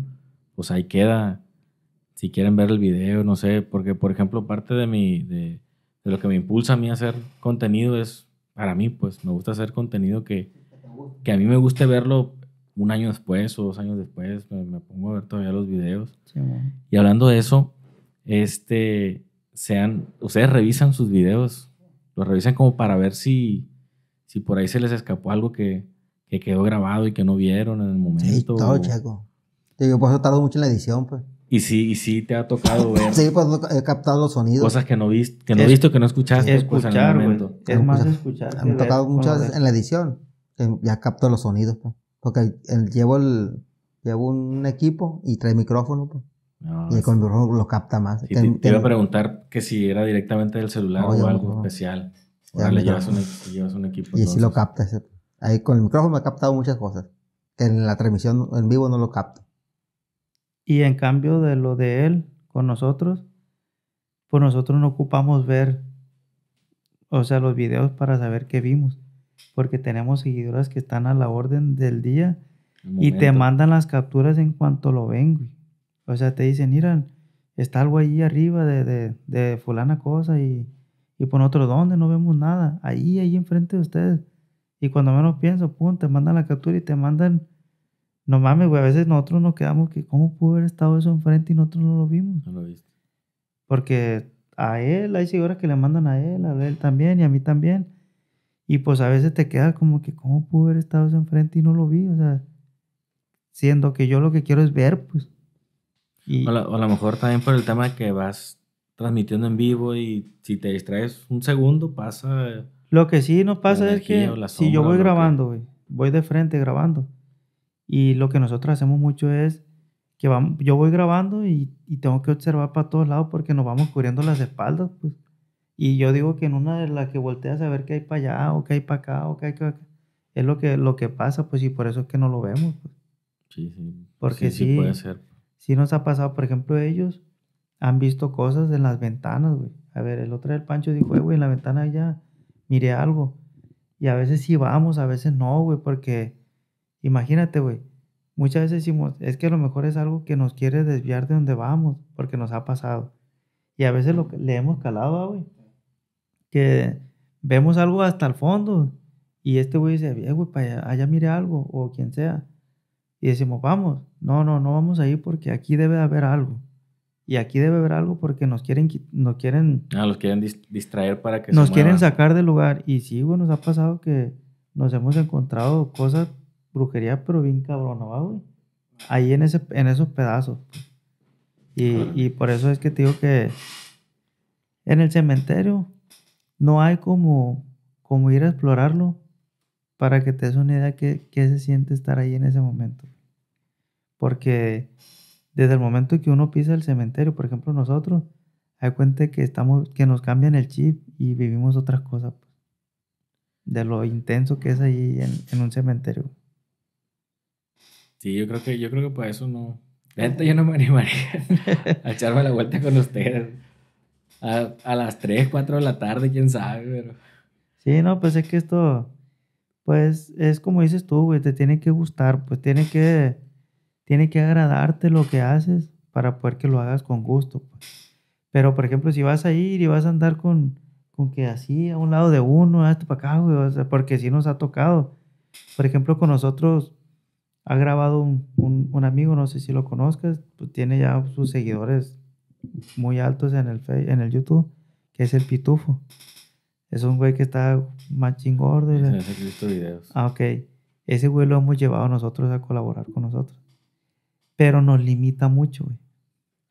pues ahí queda. Si quieren ver el video, no sé, porque por ejemplo, parte de mi, de, de lo que me impulsa a mí a hacer contenido es, para mí, pues me gusta hacer contenido que, que a mí me guste verlo un año después o dos años después, me, pongo a ver todavía los videos. y hablando de eso, este, sean, ustedes revisan sus videos, los revisan como para ver si, si por ahí se les escapó algo que, que quedó grabado y que no vieron en el momento. Sí, todo, Yo puedo eso mucho en la edición, pues. Y sí, y sí te ha tocado ver. sí, pues he captado los sonidos. Cosas que no viste, que no visto, que no escuchaste. Pues, escuchar, Es más escuchar. me ha tocado muchas en la edición. ya capto los sonidos, pues. Porque llevo el, llevo un equipo y trae micrófono, Y pues. el ah, y con lo capta más. te, iba a preguntar que si era directamente del celular o algo especial. o le llevas un, un, equipo. Y sí lo captas. Ahí con el micrófono me ha captado muchas cosas. en la transmisión en vivo no lo capto. Y en cambio de lo de Él con nosotros, pues nosotros no ocupamos ver, o sea, los videos para saber qué vimos, porque tenemos seguidoras que están a la orden del día y te mandan las capturas en cuanto lo ven, O sea, te dicen, miran, está algo ahí arriba de, fulana cosa y, y por pues otro, ¿dónde? No vemos nada. Ahí, ahí enfrente de ustedes. Y cuando menos pienso, pum, te mandan la captura y te mandan no mames, güey, a veces nosotros nos quedamos que cómo pudo haber estado eso enfrente y nosotros no lo vimos. No lo viste. Porque a él hay seguidores que le mandan a él, a él también y a mí también. Y pues a veces te queda como que cómo pudo haber estado eso enfrente y no lo vi, o sea, siendo que yo lo que quiero es ver, pues. O, a lo mejor también por el tema que vas transmitiendo en vivo y si te distraes un segundo pasa... Lo que sí nos pasa es que si yo voy grabando, güey, voy de frente grabando y lo que nosotros hacemos mucho es que yo voy grabando y, tengo que observar para todos lados porque nos vamos cubriendo las espaldas. Pues. Y yo digo que en una de las que volteas a ver qué hay para allá o qué hay para acá o qué hay para acá, es lo que, lo que pasa, pues, y por eso es que no lo vemos. Pues. Sí, sí. Porque sí, sí, puede ser. Sí nos ha pasado, por ejemplo, ellos han visto cosas en las ventanas, güey. A ver, el otro del Pancho dijo, eh, güey, en la ventana ya miré algo. Y a veces sí vamos, a veces no, güey, porque Imagínate, güey. Muchas veces decimos, es que a lo mejor es algo que nos quiere desviar de donde vamos, porque nos ha pasado. Y a veces lo le hemos calado, ah, güey. Que vemos algo hasta el fondo. Y este güey dice, güey, para allá, mire algo, o quien sea. Y decimos, vamos. No, no, no vamos ahí porque aquí debe haber algo. Y aquí debe haber algo porque nos quieren... Nos quieren, ah, los quieren distraer para que... Nos quieren sacar del lugar. Y sí, güey, nos ha pasado que nos hemos encontrado cosas brujería, pero bien cabrona, Ahí en, ese, en esos pedazos. Y, por eso es que te digo que en el cementerio no hay como, como ir a explorarlo para que te des una idea que, qué se siente estar ahí en ese momento. Porque desde el momento que uno pisa el cementerio, por ejemplo nosotros, hay cuenta que, estamos, que nos cambian el chip y vivimos otras cosas. Pues, de lo intenso que es ahí en un cementerio. Sí, yo creo que, yo creo que para eso no. La yo no me animaría a echarme la vuelta con ustedes. A, a, las 3, 4 de la tarde, quién sabe, pero. Sí, no, pues es que esto, pues es como dices tú, güey, te tiene que gustar, pues tiene que, tiene que agradarte lo que haces para poder que lo hagas con gusto. Pues. Pero, por ejemplo, si vas a ir y vas a andar con, con que así, a un lado de uno, hasta para acá, güey, porque sí nos ha tocado. Por ejemplo, con nosotros, ha grabado un, un, amigo, no sé si lo conozcas, pues tiene ya sus seguidores muy altos en el, en el YouTube, que es el Pitufo. Es un güey que está machín gordo. Y le... he visto videos. Ah, ok. Ese güey lo hemos llevado nosotros a colaborar con nosotros. Pero nos limita mucho, güey.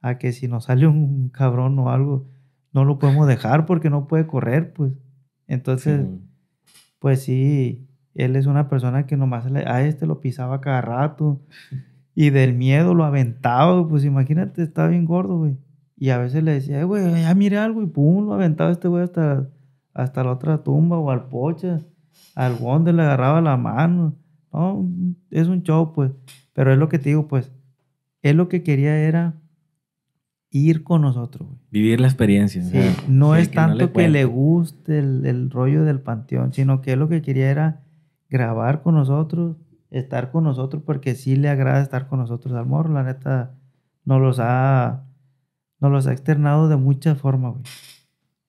A que si nos sale un cabrón o algo, no lo podemos dejar porque no puede correr, pues. Entonces, pues sí, él es una persona que nomás le. a este lo pisaba cada rato y del miedo lo aventaba, pues imagínate, estaba bien gordo, güey. Y a veces le decía, güey, ya mire algo y pum, lo aventaba este güey hasta, hasta la otra tumba o al pocha al guonde le agarraba la mano. No, es un show, pues. Pero es lo que te digo, pues, él lo que quería era ir con nosotros. Güey. Vivir la experiencia. Sí, no es tanto que le guste el, el rollo del panteón, sino que él lo que quería era grabar con nosotros, estar con nosotros, porque sí le agrada estar con nosotros al La neta, nos los ha, no los ha externado de muchas forma, güey.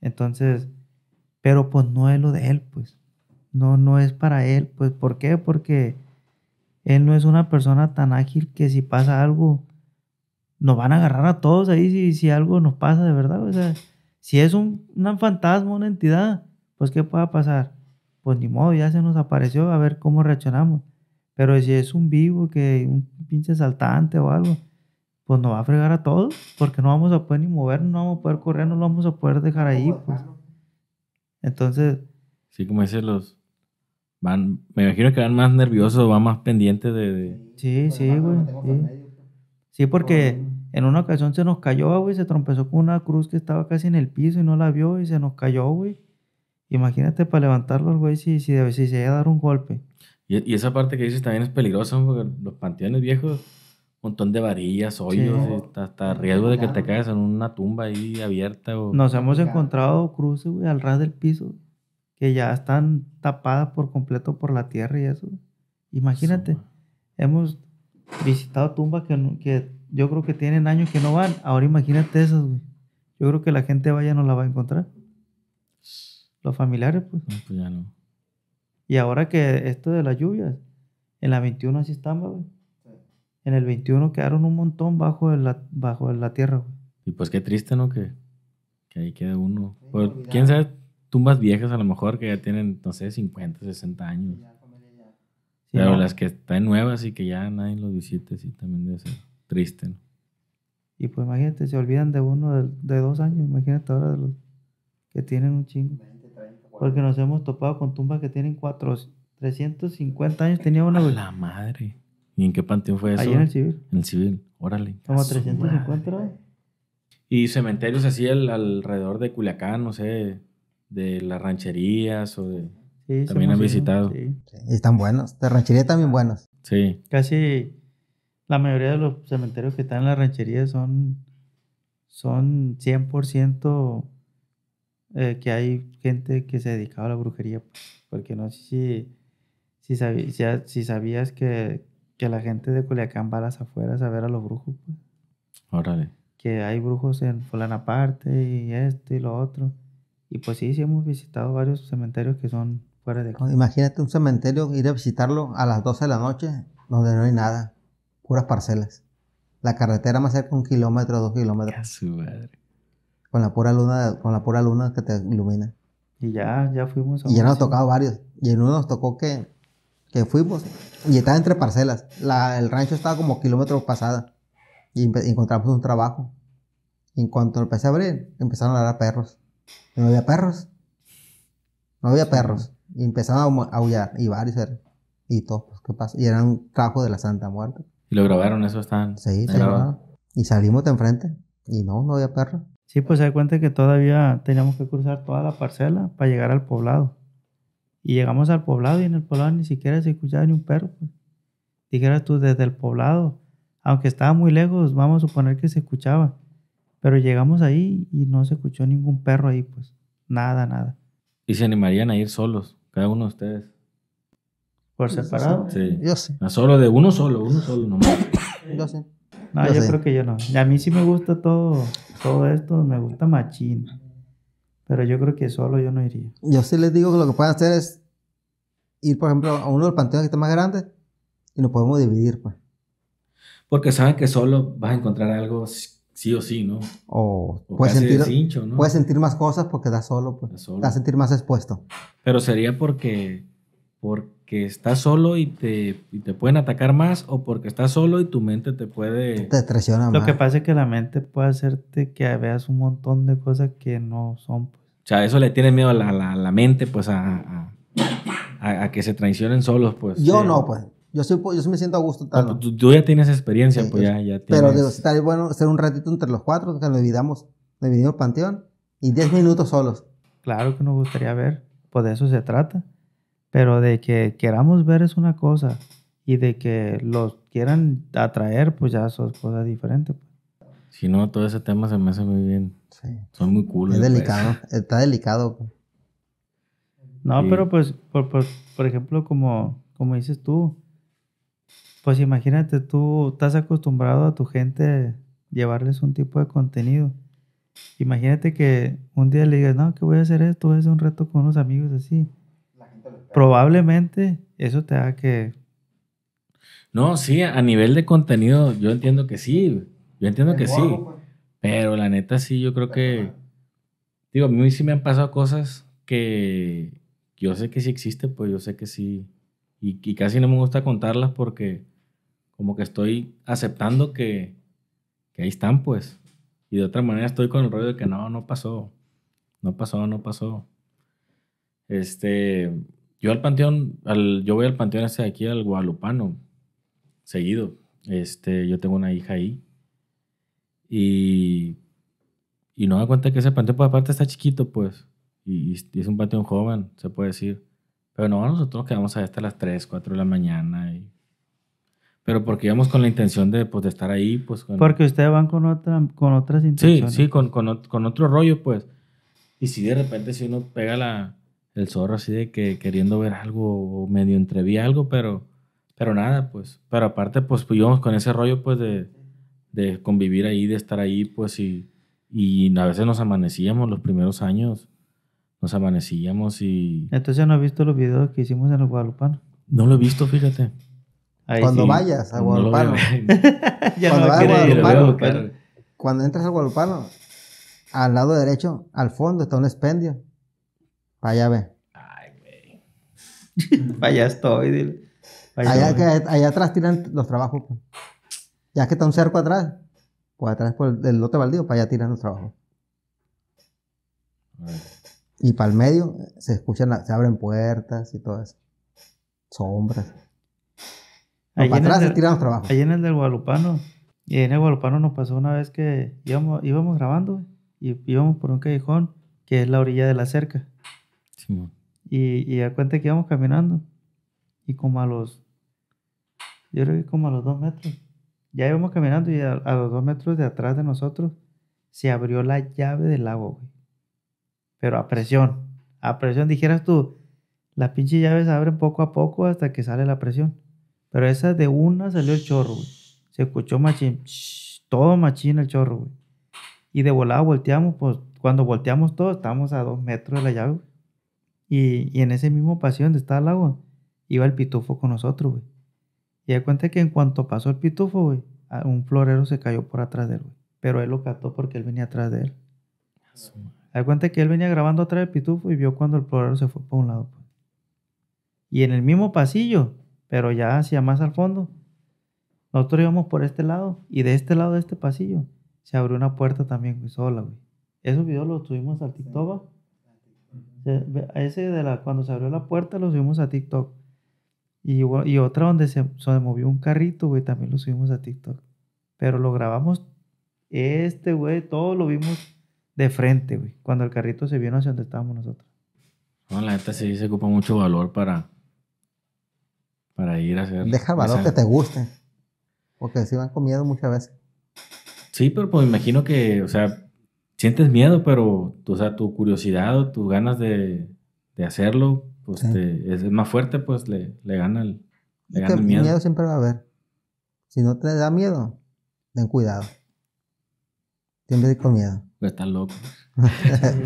Entonces, pero pues no es lo de él, pues. No, no es para él, pues. ¿Por qué? Porque él no es una persona tan ágil que si pasa algo, nos van a agarrar a todos ahí si, si algo nos pasa de verdad. O sea, si es un, un fantasma, una entidad, pues ¿qué pueda pasar? pues ni modo, ya se nos apareció, a ver cómo reaccionamos. Pero si es un vivo, que un pinche saltante o algo, pues nos va a fregar a todos, porque no vamos a poder ni movernos, no vamos a poder correr, no lo vamos a poder dejar ahí. Pues. Entonces... Sí, como dicen los... Van, me imagino que van más nerviosos, van más pendientes de... Sí, pues sí, güey. Pues. sí. porque en una ocasión se nos cayó, güey, se trompezó con una cruz que estaba casi en el piso y no la vio y se nos cayó, güey. Imagínate para levantarlo güey si, si, si, se llega a dar un golpe. Y, esa parte que dices también es peligrosa, porque los panteones viejos, un montón de varillas, hoyos, hasta, riesgo de que te caigas en una tumba ahí abierta. Nos hemos encontrado cruces, güey, al ras del piso, que ya están tapadas por completo por la tierra y eso. Imagínate, hemos visitado tumbas que, yo creo que tienen años que no van. Ahora imagínate esas, güey. Yo creo que la gente vaya no la va a encontrar. Los familiares, pues. pues ya no. Y ahora que esto de las lluvias, en la 21 así estamos, güey. En el 21 quedaron un montón bajo de la, bajo la tierra, güey. Y pues qué triste, ¿no? Que, que ahí quede uno. Pues, quién sabe, tumbas viejas a lo mejor que ya tienen, no sé, 50, 60 años. Pero las que están nuevas y que ya nadie los visite, sí, también debe ser triste, ¿no? Y pues imagínate, se olvidan de uno de, de dos años, imagínate ahora de los que tienen un chingo. Porque nos hemos topado con tumbas que tienen cuatro, 350 años. Tenía una. la madre. ¿Y en qué panteón fue eso? Ahí en el civil. En el civil, órale. Como 350 Y cementerios así alrededor de Culiacán, no sé, de las rancherías o de. Sí, también han visitado. Sí. están buenos. De ranchería también buenos. Sí. Casi la mayoría de los cementerios que están en las rancherías son, son 100% eh, que hay gente que se dedicaba a la brujería, porque no sé si, si, sabías que, la gente de Culiacán va a las afueras a ver a los brujos. Pues. Órale. Que hay brujos en fulana aparte y esto y lo otro. Y pues sí, sí hemos visitado varios cementerios que son fuera de Imagínate un cementerio, ir a visitarlo a las 12 de la noche, donde no hay nada, puras parcelas. La carretera más cerca un kilómetro, dos kilómetros. Con la pura luna, con la pura luna que te ilumina. Y ya, ya fuimos Y ya nos tocaba varios. Y en uno nos tocó que, que fuimos. Y estaba entre parcelas. La, el rancho estaba como kilómetros pasada. Y encontramos un trabajo. Y en cuanto empecé a abrir, empezaron a dar perros. Y no había perros. No había perros. Y empezaron a aullar. Y varios eran. Y todo, pues, ¿qué pasa? Y era un trabajo de la Santa Muerte. ¿Y lo grabaron? ¿Eso están? Sí, se grabaron. Y salimos de enfrente. Y no, no había perros. Sí, pues se da cuenta que todavía teníamos que cruzar toda la parcela para llegar al poblado. Y llegamos al poblado y en el poblado ni siquiera se escuchaba ni un perro. Pues. Dijeras tú, desde el poblado, aunque estaba muy lejos, vamos a suponer que se escuchaba. Pero llegamos ahí y no se escuchó ningún perro ahí, pues. Nada, nada. ¿Y se animarían a ir solos, cada uno de ustedes? ¿Por pues, separado? Sí. Yo sé. Ah, solo de uno solo, uno solo nomás. Yo sé. No, yo creo que yo no. A mí sí me gusta todo, todo esto, me gusta machín. Pero yo creo que solo yo no iría. Yo sí les digo que lo que pueden hacer es ir, por ejemplo, a uno de los panteones que está más grande y nos podemos dividir, pues. Porque saben que solo vas a encontrar algo sí o sí, ¿no? O, puedes, sentir, más cosas porque da solo, pues. Da sentir más expuesto. Pero sería porque, por, que estás solo y te, te pueden atacar más o porque estás solo y tu mente te puede... Te traiciona Lo que pasa es que la mente puede hacerte que veas un montón de cosas que no son. Pues. O sea, eso le tiene miedo a la, mente, pues, a, que se traicionen solos, pues. Yo no, pues. Yo sí, yo me siento a gusto. Ah, tal, tú, ya tienes experiencia, pues, ya, tienes... Pero digo, estaría bueno ser un ratito entre los cuatro, que lo dividamos, dividimos el panteón y 10 minutos solos. Claro que nos gustaría ver, pues de eso se trata. Pero de que queramos ver es una cosa y de que los quieran atraer, pues ya son cosas diferentes. Pues. Si no, todo ese tema se me hace muy bien. Son muy cool. Es delicado, está delicado. No, pero pues por, ejemplo, como, como dices tú, pues imagínate, tú estás acostumbrado a tu gente llevarles un tipo de contenido. Imagínate que un día le digas, no, que voy a hacer esto, voy a hacer un reto con unos amigos así probablemente eso te haga que... No, sí, a nivel de contenido yo entiendo que sí, yo entiendo que sí, pues. pero la neta sí, yo creo que... Digo, a mí sí me han pasado cosas que yo sé que sí existe, pues yo sé que sí. Y, casi no me gusta contarlas porque como que estoy aceptando que, que ahí están, pues. Y de otra manera estoy con el rollo de que no, no pasó. No pasó, no pasó. Este, yo al panteón, al, yo voy al panteón hacia aquí, al Guadalupano, seguido. Este, yo tengo una hija ahí. Y, y no da cuenta que ese panteón, pues aparte está chiquito, pues. Y, es un panteón joven, se puede decir. Pero no, nosotros quedamos ahí hasta las 3, 4 de la mañana. Y... Pero porque íbamos con la intención de, pues, de estar ahí. pues Porque ustedes van con, otra, con otras intenciones. Sí, sí, con, con, con otro rollo, pues. Y si de repente si uno pega la, el zorro así de que queriendo ver algo, medio entrevía algo, pero, pero nada, pues. Pero aparte, pues, pues íbamos con ese rollo, pues, de, convivir ahí, de estar ahí, pues, y, y a veces nos amanecíamos los primeros años, nos amanecíamos y... Entonces, ¿no has visto los videos que hicimos en el Guadalupano No lo he visto, fíjate. cuando vayas a Guadalupano. cuando no vayas a Guadalupano, cuando entras al Guadalupano, al lado derecho, al fondo está un expendio allá ve. Ay, güey. allá estoy, dile. Allá, atrás tiran los trabajos. Pues. Ya que está un cerco atrás, pues atrás por el lote baldío, para allá tiran los trabajos. Y para el medio se escuchan, se abren puertas y todo eso. Sombras. para atrás se tiran los trabajos. Allí en el del Guadalupano, y en el Guadalupano nos pasó una vez que íbamos, íbamos grabando y íbamos por un callejón que es la orilla de la cerca. Y, y cuenta que íbamos caminando. Y como a los. Yo creo que como a los dos metros. Ya íbamos caminando y a, los dos metros de atrás de nosotros se abrió la llave del agua, güey. Pero a presión. A presión, dijeras tú, Las pinches llaves se abren poco a poco hasta que sale la presión. Pero esa de una salió el chorro, Se escuchó machín. Todo machín el chorro, güey. Y de volada volteamos, pues cuando volteamos todos, estábamos a dos metros de la llave, y, en ese mismo pasillo donde estaba el agua, iba el pitufo con nosotros, güey. Y da cuenta que en cuanto pasó el pitufo, güey, un florero se cayó por atrás de él, güey. Pero él lo captó porque él venía atrás de él. Hay cuenta que él venía grabando atrás del pitufo y vio cuando el florero se fue por un lado. güey. Pues. Y en el mismo pasillo, pero ya hacia más al fondo, nosotros íbamos por este lado y de este lado de este pasillo se abrió una puerta también, güey, sola, güey. Esos videos los tuvimos al TikTok ese de la, cuando se abrió la puerta lo subimos a TikTok. Y, y otra donde se, movió un carrito, güey, también lo subimos a TikTok. Pero lo grabamos, este, güey, todo lo vimos de frente, güey, cuando el carrito se vio hacia donde estábamos nosotros. No, la neta sí se ocupa mucho valor para, para ir a hacer. Deja el valor que te guste. Porque si van comiendo muchas veces. Sí, pero pues me imagino que, o sea, sientes miedo, pero, o sea, tu curiosidad o tus ganas de, hacerlo, pues es, más fuerte, pues le, le gana el, gana el miedo. siempre va a haber. Si no te da miedo, ten cuidado. Siempre con miedo. estás loco.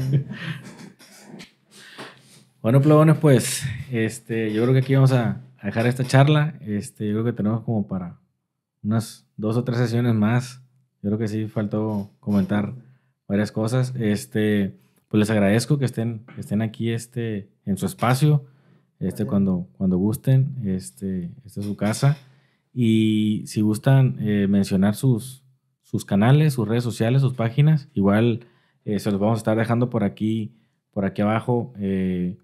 bueno, plebones, pues, este, yo creo que aquí vamos a, a dejar esta charla. Este, yo creo que tenemos como para unas dos o tres sesiones más. Yo creo que sí faltó comentar varias cosas. Este, pues les agradezco que estén, estén aquí este, en su espacio, este, cuando, cuando gusten, este, esta es su casa. Y si gustan eh, mencionar sus, sus canales, sus redes sociales, sus páginas, igual eh, se los vamos a estar dejando por aquí, por aquí abajo, eh,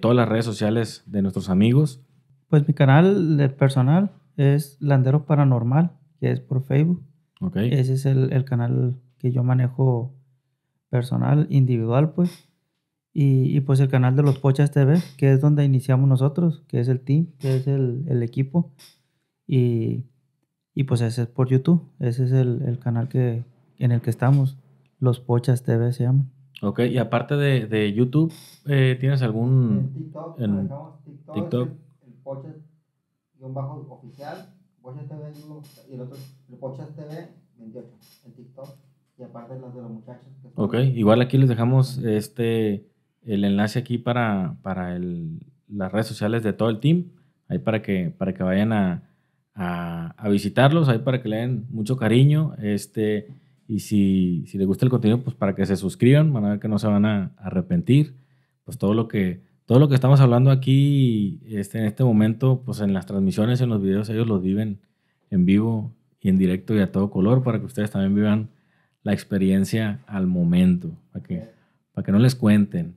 todas las redes sociales de nuestros amigos. Pues mi canal personal es Landero Paranormal, que es por Facebook. Ese es el, el canal que yo manejo personal, individual, pues. Y, y, pues el canal de los Pochas TV, que es donde iniciamos nosotros, que es el team, que es el, equipo. Y, y, pues ese es por YouTube, ese es el, el, canal que, en el que estamos, los Pochas TV se llaman. Ok, y aparte de, de YouTube, eh, ¿tienes algún... En TikTok, en TikTok, TikTok. El, el Pochas, bajo oficial, y el otro, en TikTok y aparte las de los muchachos. Ok, igual aquí les dejamos este el enlace aquí para, para el, las redes sociales de todo el team, ahí para que, para que vayan a, a, visitarlos, ahí para que le den mucho cariño, este, y si, si, les gusta el contenido, pues para que se suscriban, van a ver que no se van a arrepentir, pues todo lo que, todo lo que estamos hablando aquí este, en este momento, pues en las transmisiones, en los videos, ellos los viven en vivo y en directo y a todo color, para que ustedes también vivan la experiencia al momento, para que, para que no les cuenten.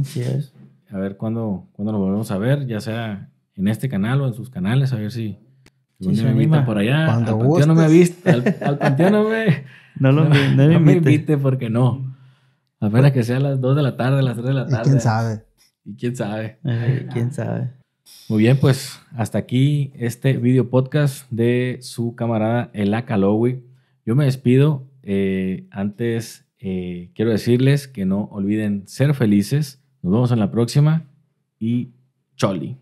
Así es. A ver cuándo, cuando nos volvemos a ver, ya sea en este canal o en sus canales, a ver si, me invitan por allá. Cuando al panteón no me viste, al, al panteón no me, no, lo, no, no me invite porque no. Apenas que sea a las 2 de la tarde, a las 3 de la tarde. ¿Y quién sabe? ¿Y quién sabe? Y ¿Quién sabe? Muy bien, pues hasta aquí este video podcast de su camarada el Calowi. Yo me despido eh, antes, eh, quiero decirles que no olviden ser felices. Nos vemos en la próxima y choli.